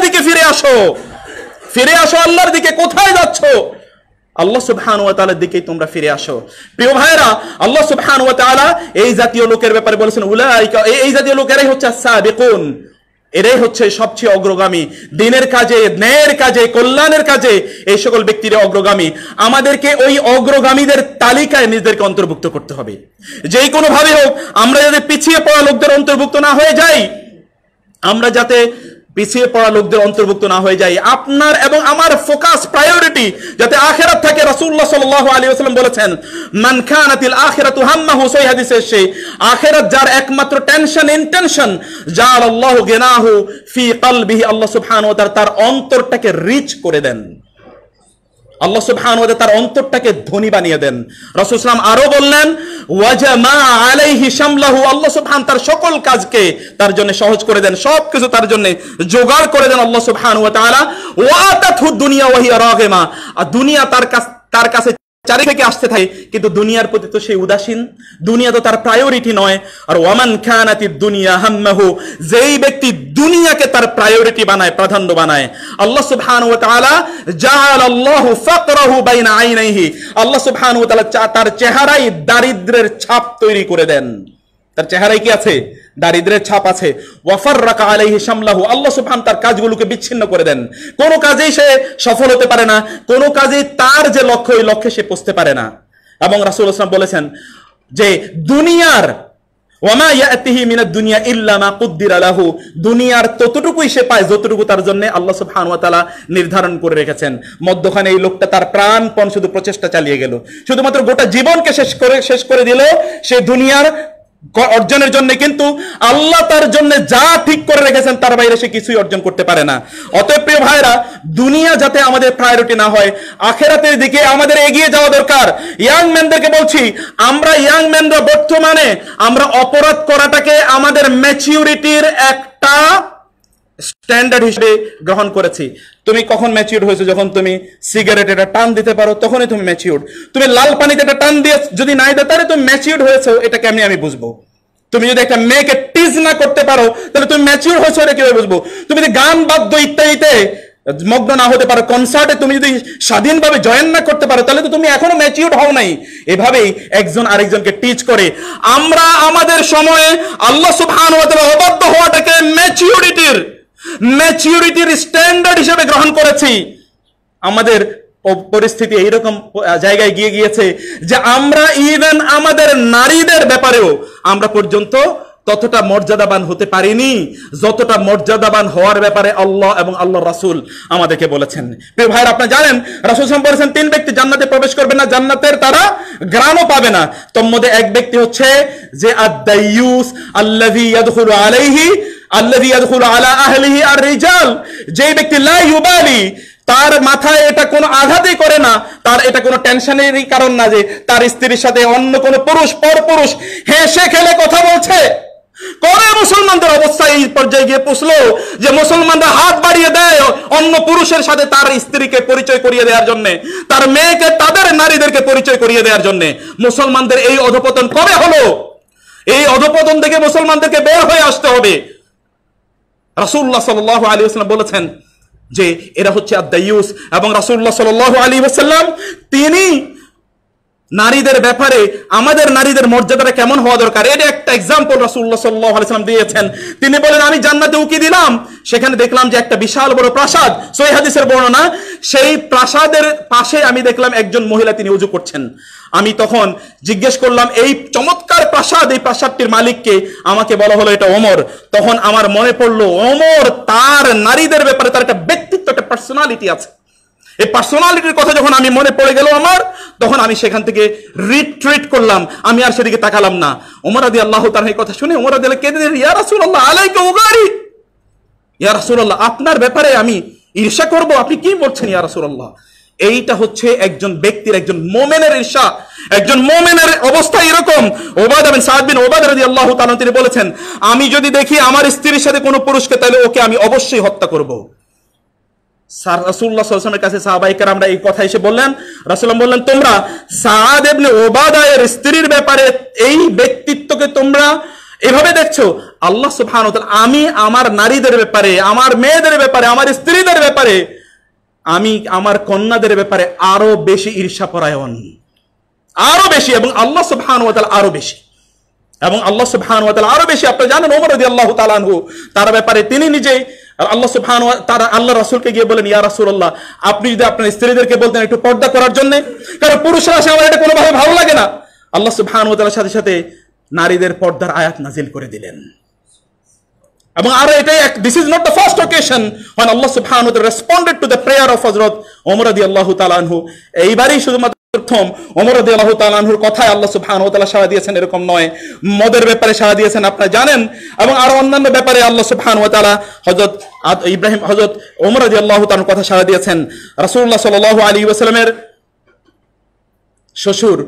দিকে ফিরে আসো ফিরে আসো আল্লাহর দিকে কোথায় যাচ্ছো আল্লাহ সুবহান ওয়া তাআলার দিকেই তোমরা ফিরে আসো প্রিয় ভাইরা আল্লাহ সুবহান ওয়া তাআলা এই জাতীয় লোকের ব্যাপারে বলেছেন উলাইকা এই জাতীয় লোকেরাই হচ্ছে সাবিকুন এরাই হচ্ছে সবচেয়ে অগ্রগামী দিনের কাজে ন্যায়ের কাজে কল্যাণের কাজে এই সকল ব্যক্তিরা অগ্রগামী আমাদেরকে ওই অগ্রগামীদের তালিকায় নিজেদেরকে অন্তর্ভুক্ত করতে হবে যে কোনোভাবে হোক আমরা যাতে পিছিয়ে পড়া লোকদের অন্তর্ভুক্ত না হয়ে যাই আমরা যাতে পিছিয়ে পড়া লোকদের অন্তর্ভুক্ত না হয়ে যায় আপনার এবং আমার ফোকাস প্রায়োরিটি যাতে আখেরাত থাকে রাসূলুল্লাহ সাল আলী আসলাম বলেছেন মান খান আতিল আখেরাত হাম্মা হুসাই হাদিসে সে আখেরাত যার একমাত্র টেনশন ইনটেনশন যার আল্লাহ গেনাহু ফি কলবিহি আল্লাহ সুবহানাহু ও তাআলা তার অন্তরটাকে রিচ করে দেন আল্লাহ সুবহান তার অন্তরটাকে ধনী বানিয়ে দেন রসুল ইসলাম আরো বললেন ওয়াজামা আল্লাহ সুবহান তার সকল কাজকে তার জন্য সহজ করে দেন সবকিছু তার জন্য জোগাড় করে দেন আল্লাহ সুবহান ওয়া তাআলা ওয়া তাথু দুনিয়া ওয়া হিয়া আর দুনিয়া তার কাছে তার কাছে চারিদিকে আসতে থাকে কিন্তু দুনিয়ার প্রতি তো সেই উদাসীন দুনিয়া তো তার প্রায়োরিটি নয় আর ওয়ামান খানাতি দুনিয়া হাম্মাহু যেই ব্যক্তি দুনিয়াকে তার প্রায়োরিটি বানায় প্রাধান্য বানায় আল্লাহ সুবহানাহু ওয়া তাআলা জাআল আল্লাহু ফাকরাহু বাইনা আইনাইহি আল্লাহ সুবহানাহু ওয়া তাআলা তার চেহারায় দারিদ্রের ছাপ তৈরি করে দেন তার চেহারায় কি আছে দারিদ্রের ছাপ আছে ওয়াফার রাকা আলাই হিসামলাহু আল্লাহ সুবহান তার কাজগুলোকে বিচ্ছিন্ন করে দেন কোনো কাজেই সে সফল হতে পারে না কোনো কাজেই তার যে লক্ষ্য ওই লক্ষ্যে সে পৌঁছতে পারে না এবং রাসুল ইসলাম বলেছেন যে দুনিয়ার ওয়ামা ইয়াতিহি মিনাদ দুনিয়া ইল্লা মা কুদ্দিরা লাহু দুনিয়ার ততটুকুই সে পায় যতটুকু তার জন্য আল্লাহ সুবহানাহু ওয়া তাআলা নির্ধারণ করে রেখেছেন মধ্যখানে এই লোকটা তার প্রাণপণ শুধু প্রচেষ্টা চালিয়ে গেল শুধুমাত্র গোটা জীবনকে শেষ করে শেষ করে দিল সে দুনিয়ার অর্জনের জন্য কিন্তু আল্লাহ তার জন্য যা ঠিক করে রেখেছেন তার বাইরে সে কিছুই অর্জন করতে পারে না অতএব প্রিয় ভাইরা দুনিয়া যাতে আমাদের প্রায়োরিটি না হয় আখেরাতের দিকে আমাদের এগিয়ে যাওয়া দরকার ইয়াং ম্যানদেরকে বলছি আমরা ইয়াং ম্যানরা বর্তমানে আমরা অপরাধ করাটাকে আমাদের ম্যাচিউরিটির একটা স্ট্যান্ডার্ড হিসেবে গ্রহণ করেছি তুমি কখন ম্যাচিউর হয়েছে যখন তুমি সিগারেট এটা টান দিতে পারো তখনই তুমি ম্যাচিউর তুমি লাল পানিতে এটা টান দিয়ে যদি নাই দাও তাহলে তুমি ম্যাচিউর হয়েছে এটা কেমনি আমি বুঝবো তুমি যদি একটা মেয়েকে টিজ না করতে পারো তাহলে তুমি ম্যাচিউর হয়েছো এটা কিভাবে বুঝবো তুমি যদি গান বাদ্য ইত্যাদিতে মগ্ন না হতে পারো কনসার্টে তুমি যদি স্বাধীনভাবে জয়েন না করতে পারো তাহলে তো তুমি এখনো ম্যাচিউর হও নাই এভাবেই একজন আরেকজনকে টিচ করে আমরা আমাদের সময়ে আল্লাহ সুবহান ওয়া তাআলা অবাধ্য হওয়াটাকে ম্যাচিউরিটির ম্যাচিউরিটির স্ট্যান্ডার্ড হিসেবে গ্রহণ করেছি আমাদের পরিস্থিতি এইরকম জায়গায় গিয়ে গিয়েছে যে আমরা ইভেন আমাদের নারীদের ব্যাপারেও আমরা পর্যন্ত ততটা মর্যাদাবান হতে পারিনি যতটা মর্যাদাবান হওয়ার ব্যাপারে আল্লাহ এবং আল্লাহ রাসুল আমাদেরকে বলেছেন প্রিয় ভাইয়ের আপনি জানেন রাসুল সাহেব বলেছেন তিন ব্যক্তি জান্নাতে প্রবেশ করবে না জান্নাতের তারা গ্রামও পাবে না তোর এক ব্যক্তি হচ্ছে যে আদাইয়ুস আল্লাহ আলাইহি আল্লাযী ইয়াদখুলু আলা আহলিহি আর রিজাল যে ব্যক্তি তার মাথায় এটা কোনো আঘাতই করে না তার এটা কোনো টেনশনেরই কারণ না যে তার স্ত্রীর সাথে অন্য কোনো পুরুষ হেসে খেলে কথা বলছে করে মুসলমানদের অবস্থা এই পর্যায়ে গিয়ে পুষলো যে মুসলমানরা হাত বাড়িয়ে দেয় অন্য পুরুষের সাথে তার স্ত্রীকে পরিচয় করিয়ে দেওয়ার জন্য তার মেয়েকে তাদের নারীদেরকে পরিচয় করিয়ে দেওয়ার জন্য মুসলমানদের এই অধপতন কবে হলো এই অধপতন দেখে মুসলমানদেরকে বের হয়ে আসতে হবে রাসুল্লাহ সাল আলী আসলাম বলেছেন যে এরা হচ্ছে আদায়ুস এবং রাসুল্লাহ সাল আলী আসাল্লাম তিনি নারীদের ব্যাপারে আমাদের নারীদের মর্যাদাটা কেমন হওয়া দরকার এটা একটা এক্সাম্পল রাসুল্লাহ সাল্লাহাম দিয়েছেন তিনি বলেন আমি জান্নাতে উকি দিলাম সেখানে দেখলাম যে একটা বিশাল বড় প্রাসাদ সই হাদিসের বর্ণনা সেই প্রাসাদের পাশে আমি দেখলাম একজন মহিলা তিনি উজু করছেন আমি তখন জিজ্ঞেস করলাম এই চমৎকার প্রাসাদ এই প্রাসাদটির মালিককে আমাকে বলা হলো এটা অমর তখন আমার মনে পড়লো অমর তার নারীদের ব্যাপারে তার একটা ব্যক্তিত্ব একটা পার্সোনালিটি আছে এই পার্সোনালিটির কথা যখন আমি মনে পড়ে গেল আমার তখন আমি সেখান থেকে রিট্রিট করলাম আমি আর সেদিকে তাকালাম না ওমর আদি আল্লাহ তার এই কথা শুনে ওমর আদি আল্লাহ কেঁদে ইয়া রাসুল্লাহ আলাইকে উগারি ইয়া আপনার ব্যাপারে আমি ঈর্ষা করব আপনি কি বলছেন ইয়া আল্লাহ এইটা হচ্ছে একজন ব্যক্তির একজন মোমেনের ঈর্ষা একজন মোমেনের অবস্থা এরকম ওবাদ আবেন সাদ বিন ওবাদ রাজি আল্লাহ তিনি বলেছেন আমি যদি দেখি আমার স্ত্রীর সাথে কোনো পুরুষকে তাহলে ওকে আমি অবশ্যই হত্যা করবো সার কাছে সাহাবাইকার আমরা এই কথা এসে বললেন রাসুল্লাম বললেন তোমরা সাদ এবনে ওবাদায়ের স্ত্রীর ব্যাপারে এই ব্যক্তিত্বকে তোমরা এভাবে দেখছো আল্লাহ সুফহান আমি আমার নারীদের ব্যাপারে আমার মেয়েদের ব্যাপারে আমার স্ত্রীদের ব্যাপারে আমি আমার কন্যাদের ব্যাপারে আরো বেশি ঈর্ষাপরায়ণ আরো বেশি এবং আল্লাহ সুফহান আরো বেশি এবং আল্লাহ সুফহান আরো বেশি আপনি জানেন ওমর আল্লাহ তালানহু তার ব্যাপারে তিনি নিজেই আর আল্লাহ সুবহান তারা আল্লাহ রাসুলকে গিয়ে বলেন ইয়া রাসুল্লাহ আপনি যদি আপনার স্ত্রীদেরকে বলতেন একটু পর্দা করার জন্য কারণ পুরুষরা আসে আমার এটা কোনোভাবে ভালো লাগে না আল্লাহ সুবহান তালার সাথে সাথে নারীদের পর্দার আয়াত নাজিল করে দিলেন এবং আরো এটাই এক this is not the first occasion one আল্লাহ সুবহান responded to the prayer of হজরত ওমরাদি আল্লাহ তালানহু এইবারই শুধুমাত্র প্রথম অমর আল্লাহ তালানহুর কথায় আল্লাহ সুবহান ও তালা সাড়া দিয়েছেন এরকম নয় মদের ব্যাপারে সাড়া দিয়েছেন আপনারা জানেন এবং আরো অন্যান্য ব্যাপারে আল্লাহ সুবহান ও তালা হজরত ইব্রাহিম হজরত অমর আদি আল্লাহ তালার কথা সাড়া দিয়েছেন রাসুল্লাহ সাল আলী ওসালামের শ্বশুর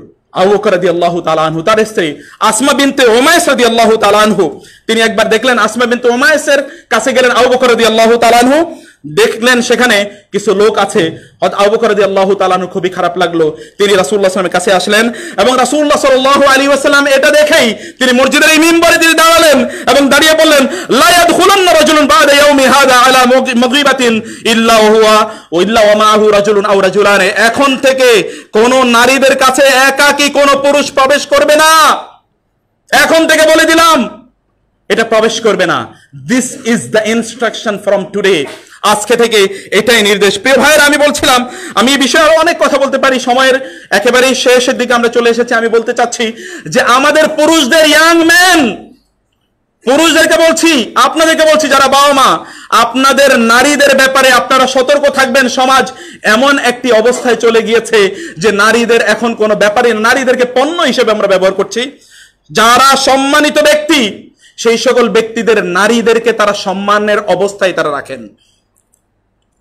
আবুকর রাদি আল্লাহ তালানহু তার স্ত্রী আসমা বিনতে ওমায়েস রাদি আল্লাহ তালানহু তিনি একবার দেখলেন আসমা বিনতে ওমায়েসের কাছে গেলেন আবু বকর রাদি আল্লাহ তালানহু দেখলেন সেখানে কিছু লোক আছে খুবই খারাপ লাগলো তিনি রাসুল্লাহামের কাছে আসলেন এবং রাসুল্লাহ সাল আলী আসসালাম এটা দেখেই তিনি মসজিদের এই মিম্বরে তিনি দাঁড়ালেন এবং দাঁড়িয়ে বললেন লায়াদ হুলন রাজুলুন বাদ আলা মাগরিবাতিন ইল্লা হুয়া ও ইল্লা মাহু রাজুলুন আও রাজুলান এখন থেকে কোন নারীদের কাছে একাকী কোন পুরুষ প্রবেশ করবে না এখন থেকে বলে দিলাম এটা প্রবেশ করবে না this is the instruction from today আজকে থেকে এটাই নির্দেশ প্রিয় ভাইয়ের আমি বলছিলাম আমি এই বিষয়ে আরো অনেক কথা বলতে পারি সময়ের একেবারেই শেষের দিকে আমরা চলে এসেছি আমি বলতে চাচ্ছি যে আমাদের পুরুষদের ইয়াং ম্যান পুরুষদেরকে বলছি আপনাদেরকে বলছি যারা বাবা মা আপনাদের নারীদের ব্যাপারে আপনারা সতর্ক থাকবেন সমাজ এমন একটি অবস্থায় চলে গিয়েছে যে নারীদের এখন কোনো ব্যাপারে নারীদেরকে পণ্য হিসেবে আমরা ব্যবহার করছি যারা সম্মানিত ব্যক্তি সেই সকল ব্যক্তিদের নারীদেরকে তারা সম্মানের অবস্থায় তারা রাখেন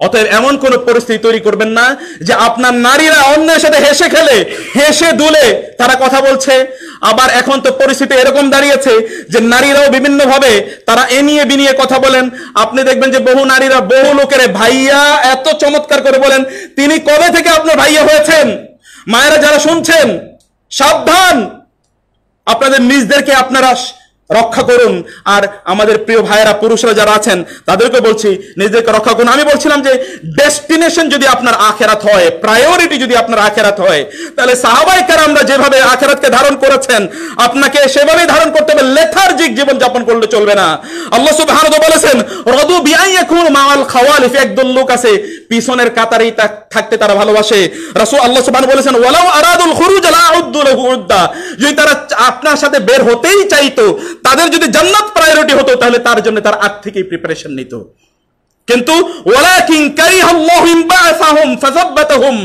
অতএব এমন কোন পরিস্থিতি তৈরি করবেন না যে আপনার নারীরা অন্যের সাথে হেসে খেলে হেসে দুলে তারা কথা বলছে আবার এখন তো পরিস্থিতি এরকম দাঁড়িয়েছে যে নারীরাও বিভিন্নভাবে তারা এ নিয়ে বিনিয়ে কথা বলেন আপনি দেখবেন যে বহু নারীরা বহু লোকের ভাইয়া এত চমৎকার করে বলেন তিনি কবে থেকে আপনার ভাইয়া হয়েছেন মায়েরা যারা শুনছেন সাবধান আপনাদের নিজদেরকে আপনারা রক্ষা করুন আর আমাদের প্রিয় ভাইয়েরা পুরুষরা যারা আছেন তাদেরকে বলছি নিজেদেরকে রক্ষা করুন আমি বলছিলাম যে ডেস্টিনেশন যদি আপনার আখেরাত হয় প্রায়োরিটি যদি আপনার আখেরাত হয় তাহলে সাহাবাই আমরা যেভাবে আখেরাতকে ধারণ করেছেন আপনাকে সেভাবে ধারণ করতে হবে লেথার্জিক জীবন যাপন করলে চলবে না আল্লাহ সুবহানাহু ওয়া বলেছেন রদু বিআই এখন মাওয়াল ইফ একদল লোক আছে পিছনের কাতারেই থাকতে তারা ভালোবাসে রাসু আল্লাহ সুবহানাহু বলেছেন ওয়ালাউ আরাদুল খুরুজ আলা উদ্দুল লাহু উদ্দা যদি তারা আপনার সাথে বের হতেই চাইতো তাদের যদি জান্নাত প্রায়োরিটি হতো তাহলে তার জন্য তার আগ থেকেই প্রিপারেশন নিত কিন্তু ওয়ালাকিন কারিহাল্লাহু ইমবাসাহুম ফাযাব্বাতাহুম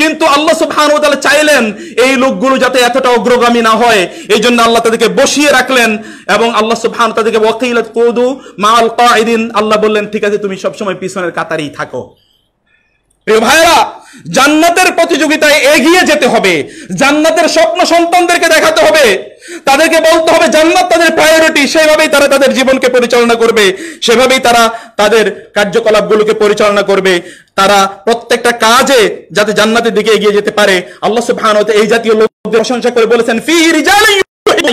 কিন্তু আল্লাহ সুবহানাহু ওয়া তাআলা চাইলেন এই লোকগুলো যাতে এতটা অগ্রগামী না হয় এই জন্য আল্লাহ তাদেরকে বসিয়ে রাখলেন এবং আল্লাহ সুবহানাহু তাদেরকে ওয়াকিলাত কুদু মাল কাঈদিন আল্লাহ বললেন ঠিক আছে তুমি সব সময় পিছনের কাতারেই থাকো প্রিয় ভাইরা জান্নাতের প্রতিযোগিতায় এগিয়ে যেতে হবে জান্নাতের স্বপ্ন সন্তানদেরকে দেখাতে হবে তাদেরকে বলতে হবে জান্নাত তাদের প্রায়োরিটি সেভাবেই তারা তাদের জীবনকে পরিচালনা করবে সেভাবেই তারা তাদের কার্যকলাপগুলোকে পরিচালনা করবে তারা প্রত্যেকটা কাজে যাতে জান্নাতের দিকে এগিয়ে যেতে পারে আল্লাহ সুবহানাহু এই জাতীয় লোকদের প্রশংসা করে বলেছেন ফি রিজালি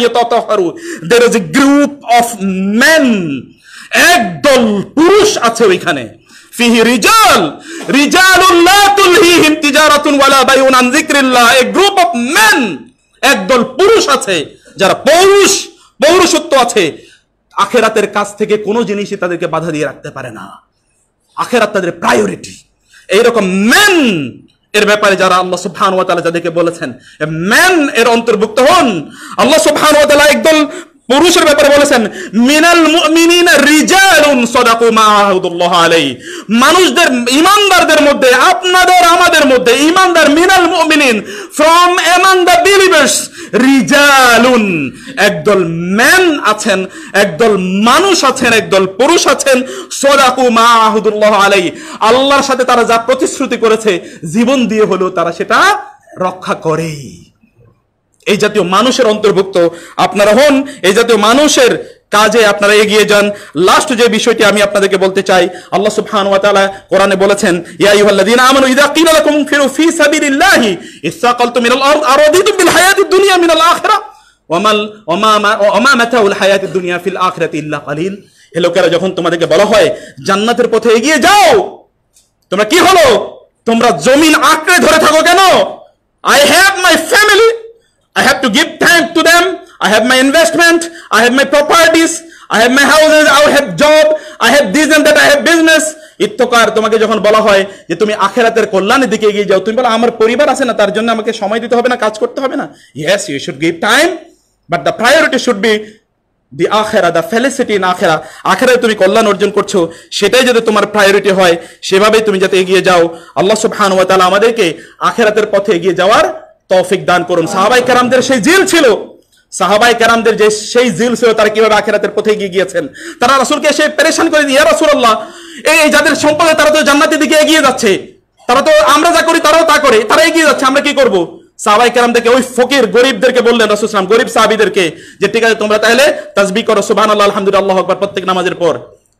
ইয়াতাতাহারু এ গ্রুপ অফ মেন একদল পুরুষ আছে ওইখানে ফিহি রিজাল আখেরাতের কাছ থেকে কোনো জিনিসই তাদেরকে বাধা দিয়ে রাখতে পারে না আখেরাত তাদের প্রায়োরিটি এইরকম মেন এর ব্যাপারে যারা আল্লাহ সুবহান ওয়া তাআলা যাদেরকে বলেছেন ম্যান এর অন্তর্ভুক্ত হন আল্লাহ সুবহান ওয়া তাআলা একদল পুরুষের ব্যাপারে বলেছেন মিনাল মুমিনিনা রিজালুন সাদাকু মা আহাদুল্লাহ আলাই মানুষদের ঈমানদারদের মধ্যে আপনাদের আমাদের মধ্যে ঈমানদার মিনাল মুমিনিন ফ্রম এমাং দা বিলিভার্স রিজালুন একদল ম্যান আছেন একদল মানুষ আছেন একদল পুরুষ আছেন সাদাকু মা আহাদুল্লাহ আলাই আল্লাহর সাথে তারা যা প্রতিশ্রুতি করেছে জীবন দিয়ে হলো তারা সেটা রক্ষা করেই এই জাতীয় মানুষের অন্তর্ভুক্ত আপনারা হন এই জাতীয় মানুষের কাজে আপনারা এগিয়ে যান লাস্ট যে বিষয়টি আমি আপনাদেরকে বলতে চাই আল্লাহ ওয়া তাআলা কোরআনে বলেছেন ইয়া আমানু ইযা ক্বিলা লাকুম ফিরু ফি সাবিলিল্লাহি মিনাল আরদ আরাদিতুম বিল হায়াতিদ দুনিয়া মিনাল ওয়ামাল মাতাউল হায়াতিদ দুনিয়া ফিল আখিরাতি ইল্লা হে লোকেরা যখন তোমাদেরকে বলা হয় জান্নাতের পথে এগিয়ে যাও তোমরা কি হলো তোমরা জমিন আঁকড়ে ধরে থাকো কেন I have my family I have my investment, I have my properties, I have my houses, I have job, I have this and that, I have business. ইত্তকার তোমাকে যখন বলা হয় যে তুমি আখেরাতের কল্যাণের দিকে এগিয়ে যাও তুমি বলো আমার পরিবার আছে না তার জন্য আমাকে সময় দিতে হবে না কাজ করতে হবে না yes you should give time but the priority should be the আখেরা দ্য ফেলিসিটি ইন আখেরা আখেরায় তুমি কল্যাণ অর্জন করছো সেটাই যাতে তোমার প্রায়োরিটি হয় সেভাবেই তুমি যাতে এগিয়ে যাও আল্লাহ সব ওয়া তাআলা আমাদেরকে আখেরাতের পথে এগিয়ে যাওয়ার তৌফিক দান করুন সাহাবাই কেরামদের সেই জিল ছিল সাহাবাই কেরামদের যে সেই জিল ছিল তারা কিভাবে আখেরাতের পথে এগিয়ে গিয়েছেন তারা রাসুলকে সে পেরেশান করে দিয়ে রাসুল্লাহ এই যাদের সম্পদে তারা তো জান্নাতের দিকে এগিয়ে যাচ্ছে তারা তো আমরা যা করি তারাও তা করে তারা এগিয়ে যাচ্ছে আমরা কি করব সাহাবাই কেরাম দেখে ওই ফকির গরিবদেরকে বললেন রাসুল সালাম গরিব সাহাবিদেরকে যে ঠিক আছে তোমরা তাহলে তাজবি করো সুবাহ আল্লাহ আলহামদুলিল্লাহ প্রত্যেক নামাজের পর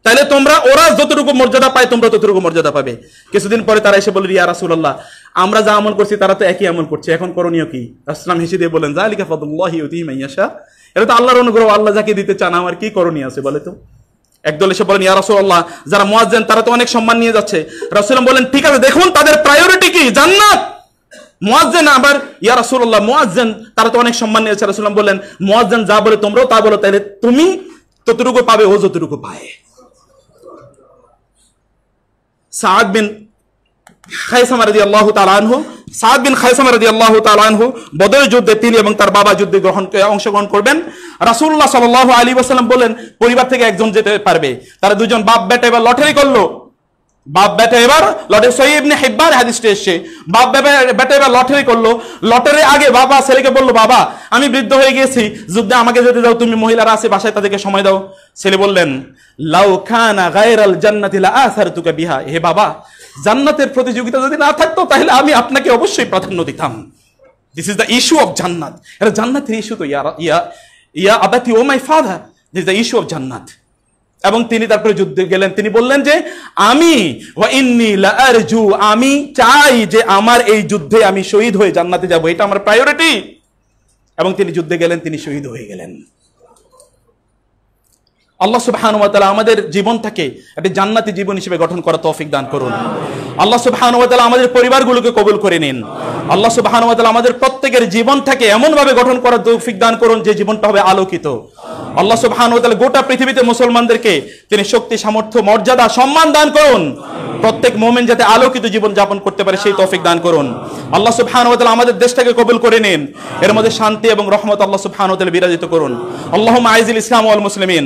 তাহলে তোমরা ওরা যতটুকু মর্যাদা পায় তোমরা ততটুকু মর্যাদা পাবে কিছুদিন পরে তারা এসে বলে ইয়া রাসুল্লাহ আমরা যা আমল করছি তারা তো একই আমল করছে এখন করণীয় কি আসলাম হেসে দিয়ে বলেন যা আলিকা ফদুল্লাহিমাইয়াশা এটা তো আল্লাহর অনুগ্রহ আল্লাহ যাকে দিতে চান আমার কি করণীয় আছে বলে তো একদল এসে বলেন ইয়া রাসুল্লাহ যারা মোয়াজেন তারা তো অনেক সম্মান নিয়ে যাচ্ছে রাসুলাম বলেন ঠিক আছে দেখুন তাদের প্রায়োরিটি কি জান্নাত মোয়াজেন আবার ইয়া রাসুল্লাহ মোয়াজেন তারা তো অনেক সম্মান নিয়েছে রাসুলাম বলেন মোয়াজেন যা বলে তোমরাও তা বলো তাহলে তুমি ততটুকু পাবে ও যতটুকু পায় সাদ বিন খাইসামা রাজি আল্লাহ তালানহ সাদ বিন খাইসামা রাজি আল্লাহ তালানহ বদরের যুদ্ধে তিনি এবং তার বাবা যুদ্ধে গ্রহণ অংশগ্রহণ করবেন রাসুল্লাহ সাল আলী ওসালাম বলেন পরিবার থেকে একজন যেতে পারবে তারা দুজন বাপ বেটা এবার লটারি করলো বাপ ব্যাটা এবার লটে সহিবনে হেব্বার হাদিসটি এসছে বাপ ব্যাটা এবার লটারি করলো লটারি আগে বাবা ছেলেকে বলল বাবা আমি বৃদ্ধ হয়ে গেছি যুদ্ধে আমাকে যদি দাও তুমি মহিলারা আছে বাসায় তাদেরকে সময় দাও ছেলে বললেন লাউ খানা গায়রাল জান্নাতি লা আসারতুকা বিহা হে বাবা জান্নাতের প্রতিযোগিতা যদি না থাকতো তাহলে আমি আপনাকে অবশ্যই প্রাধান্য দিতাম this is the issue of জান্নাত এটা জান্নাতের ইস্যু তো ইয়া ইয়া ইয়া আবাতি oh my father this the issue of জান্নাত এবং তিনি তারপরে যুদ্ধে গেলেন তিনি বললেন যে আমি আমি চাই যে আমার এই যুদ্ধে আমি শহীদ হয়ে জান্নাতে যাব এটা আমার প্রায়োরিটি এবং তিনি যুদ্ধে গেলেন তিনি শহীদ হয়ে গেলেন আল্লাহ সুবহান তালা আমাদের জীবন জীবনটাকে একটি জান্নাতি জীবন হিসেবে গঠন করা তৌফিক দান করুন আল্লাহ সুবহান তালা আমাদের পরিবারগুলোকে কবুল করে নিন আল্লাহ সুবহান তালা আমাদের প্রত্যেকের জীবনটাকে এমন ভাবে গঠন করা তৌফিক দান করুন যে জীবনটা হবে আলোকিত আল্লাহ সুবহান ওয়া গোটা পৃথিবীতে মুসলমানদেরকে তিনি শক্তি সামর্থ্য মর্যাদা সম্মান দান করুন প্রত্যেক মোমেন যাতে আলোকিত জীবন যাপন করতে পারে সেই তৌফিক দান করুন আল্লাহ সুবহান ওয়া আমাদের দেশটাকে কবুল করে নিন এর মধ্যে শান্তি এবং রহমত আল্লাহ সুবহান ওয়া বিরাজিত করুন আল্লাহ আইজিল ইসলাম ওয়াল মুসলিমিন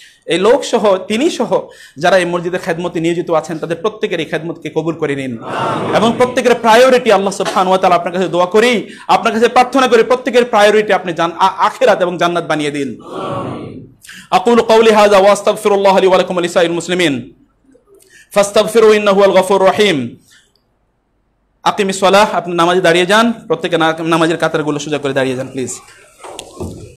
এই লোক সহ তিনি সহ যারা এই মসজিদে খেদমতে নিয়োজিত আছেন তাদের প্রত্যেকের এই খেদমতকে কবুল করে নিন এবং প্রত্যেকের প্রায়োরিটি আল্লাহ সুবহান ওয়া তাআলা আপনার কাছে দোয়া করি আপনার কাছে প্রার্থনা করি প্রত্যেকের প্রায়োরিটি আপনি আখেরাত এবং জান্নাত বানিয়ে দিন আকুল কওলি হাযা ওয়া আস্তাগফিরুল্লাহ লি ওয়া লাকুম লিসাইল মুসলিমিন ফাস্তাগফিরু ইন্নাহু আল গফুর রহিম আকিমিস সালাহ আপনি নামাজে দাঁড়িয়ে যান প্রত্যেকে নামাজের কাতারগুলো সোজা করে দাঁড়িয়ে যান প্লিজ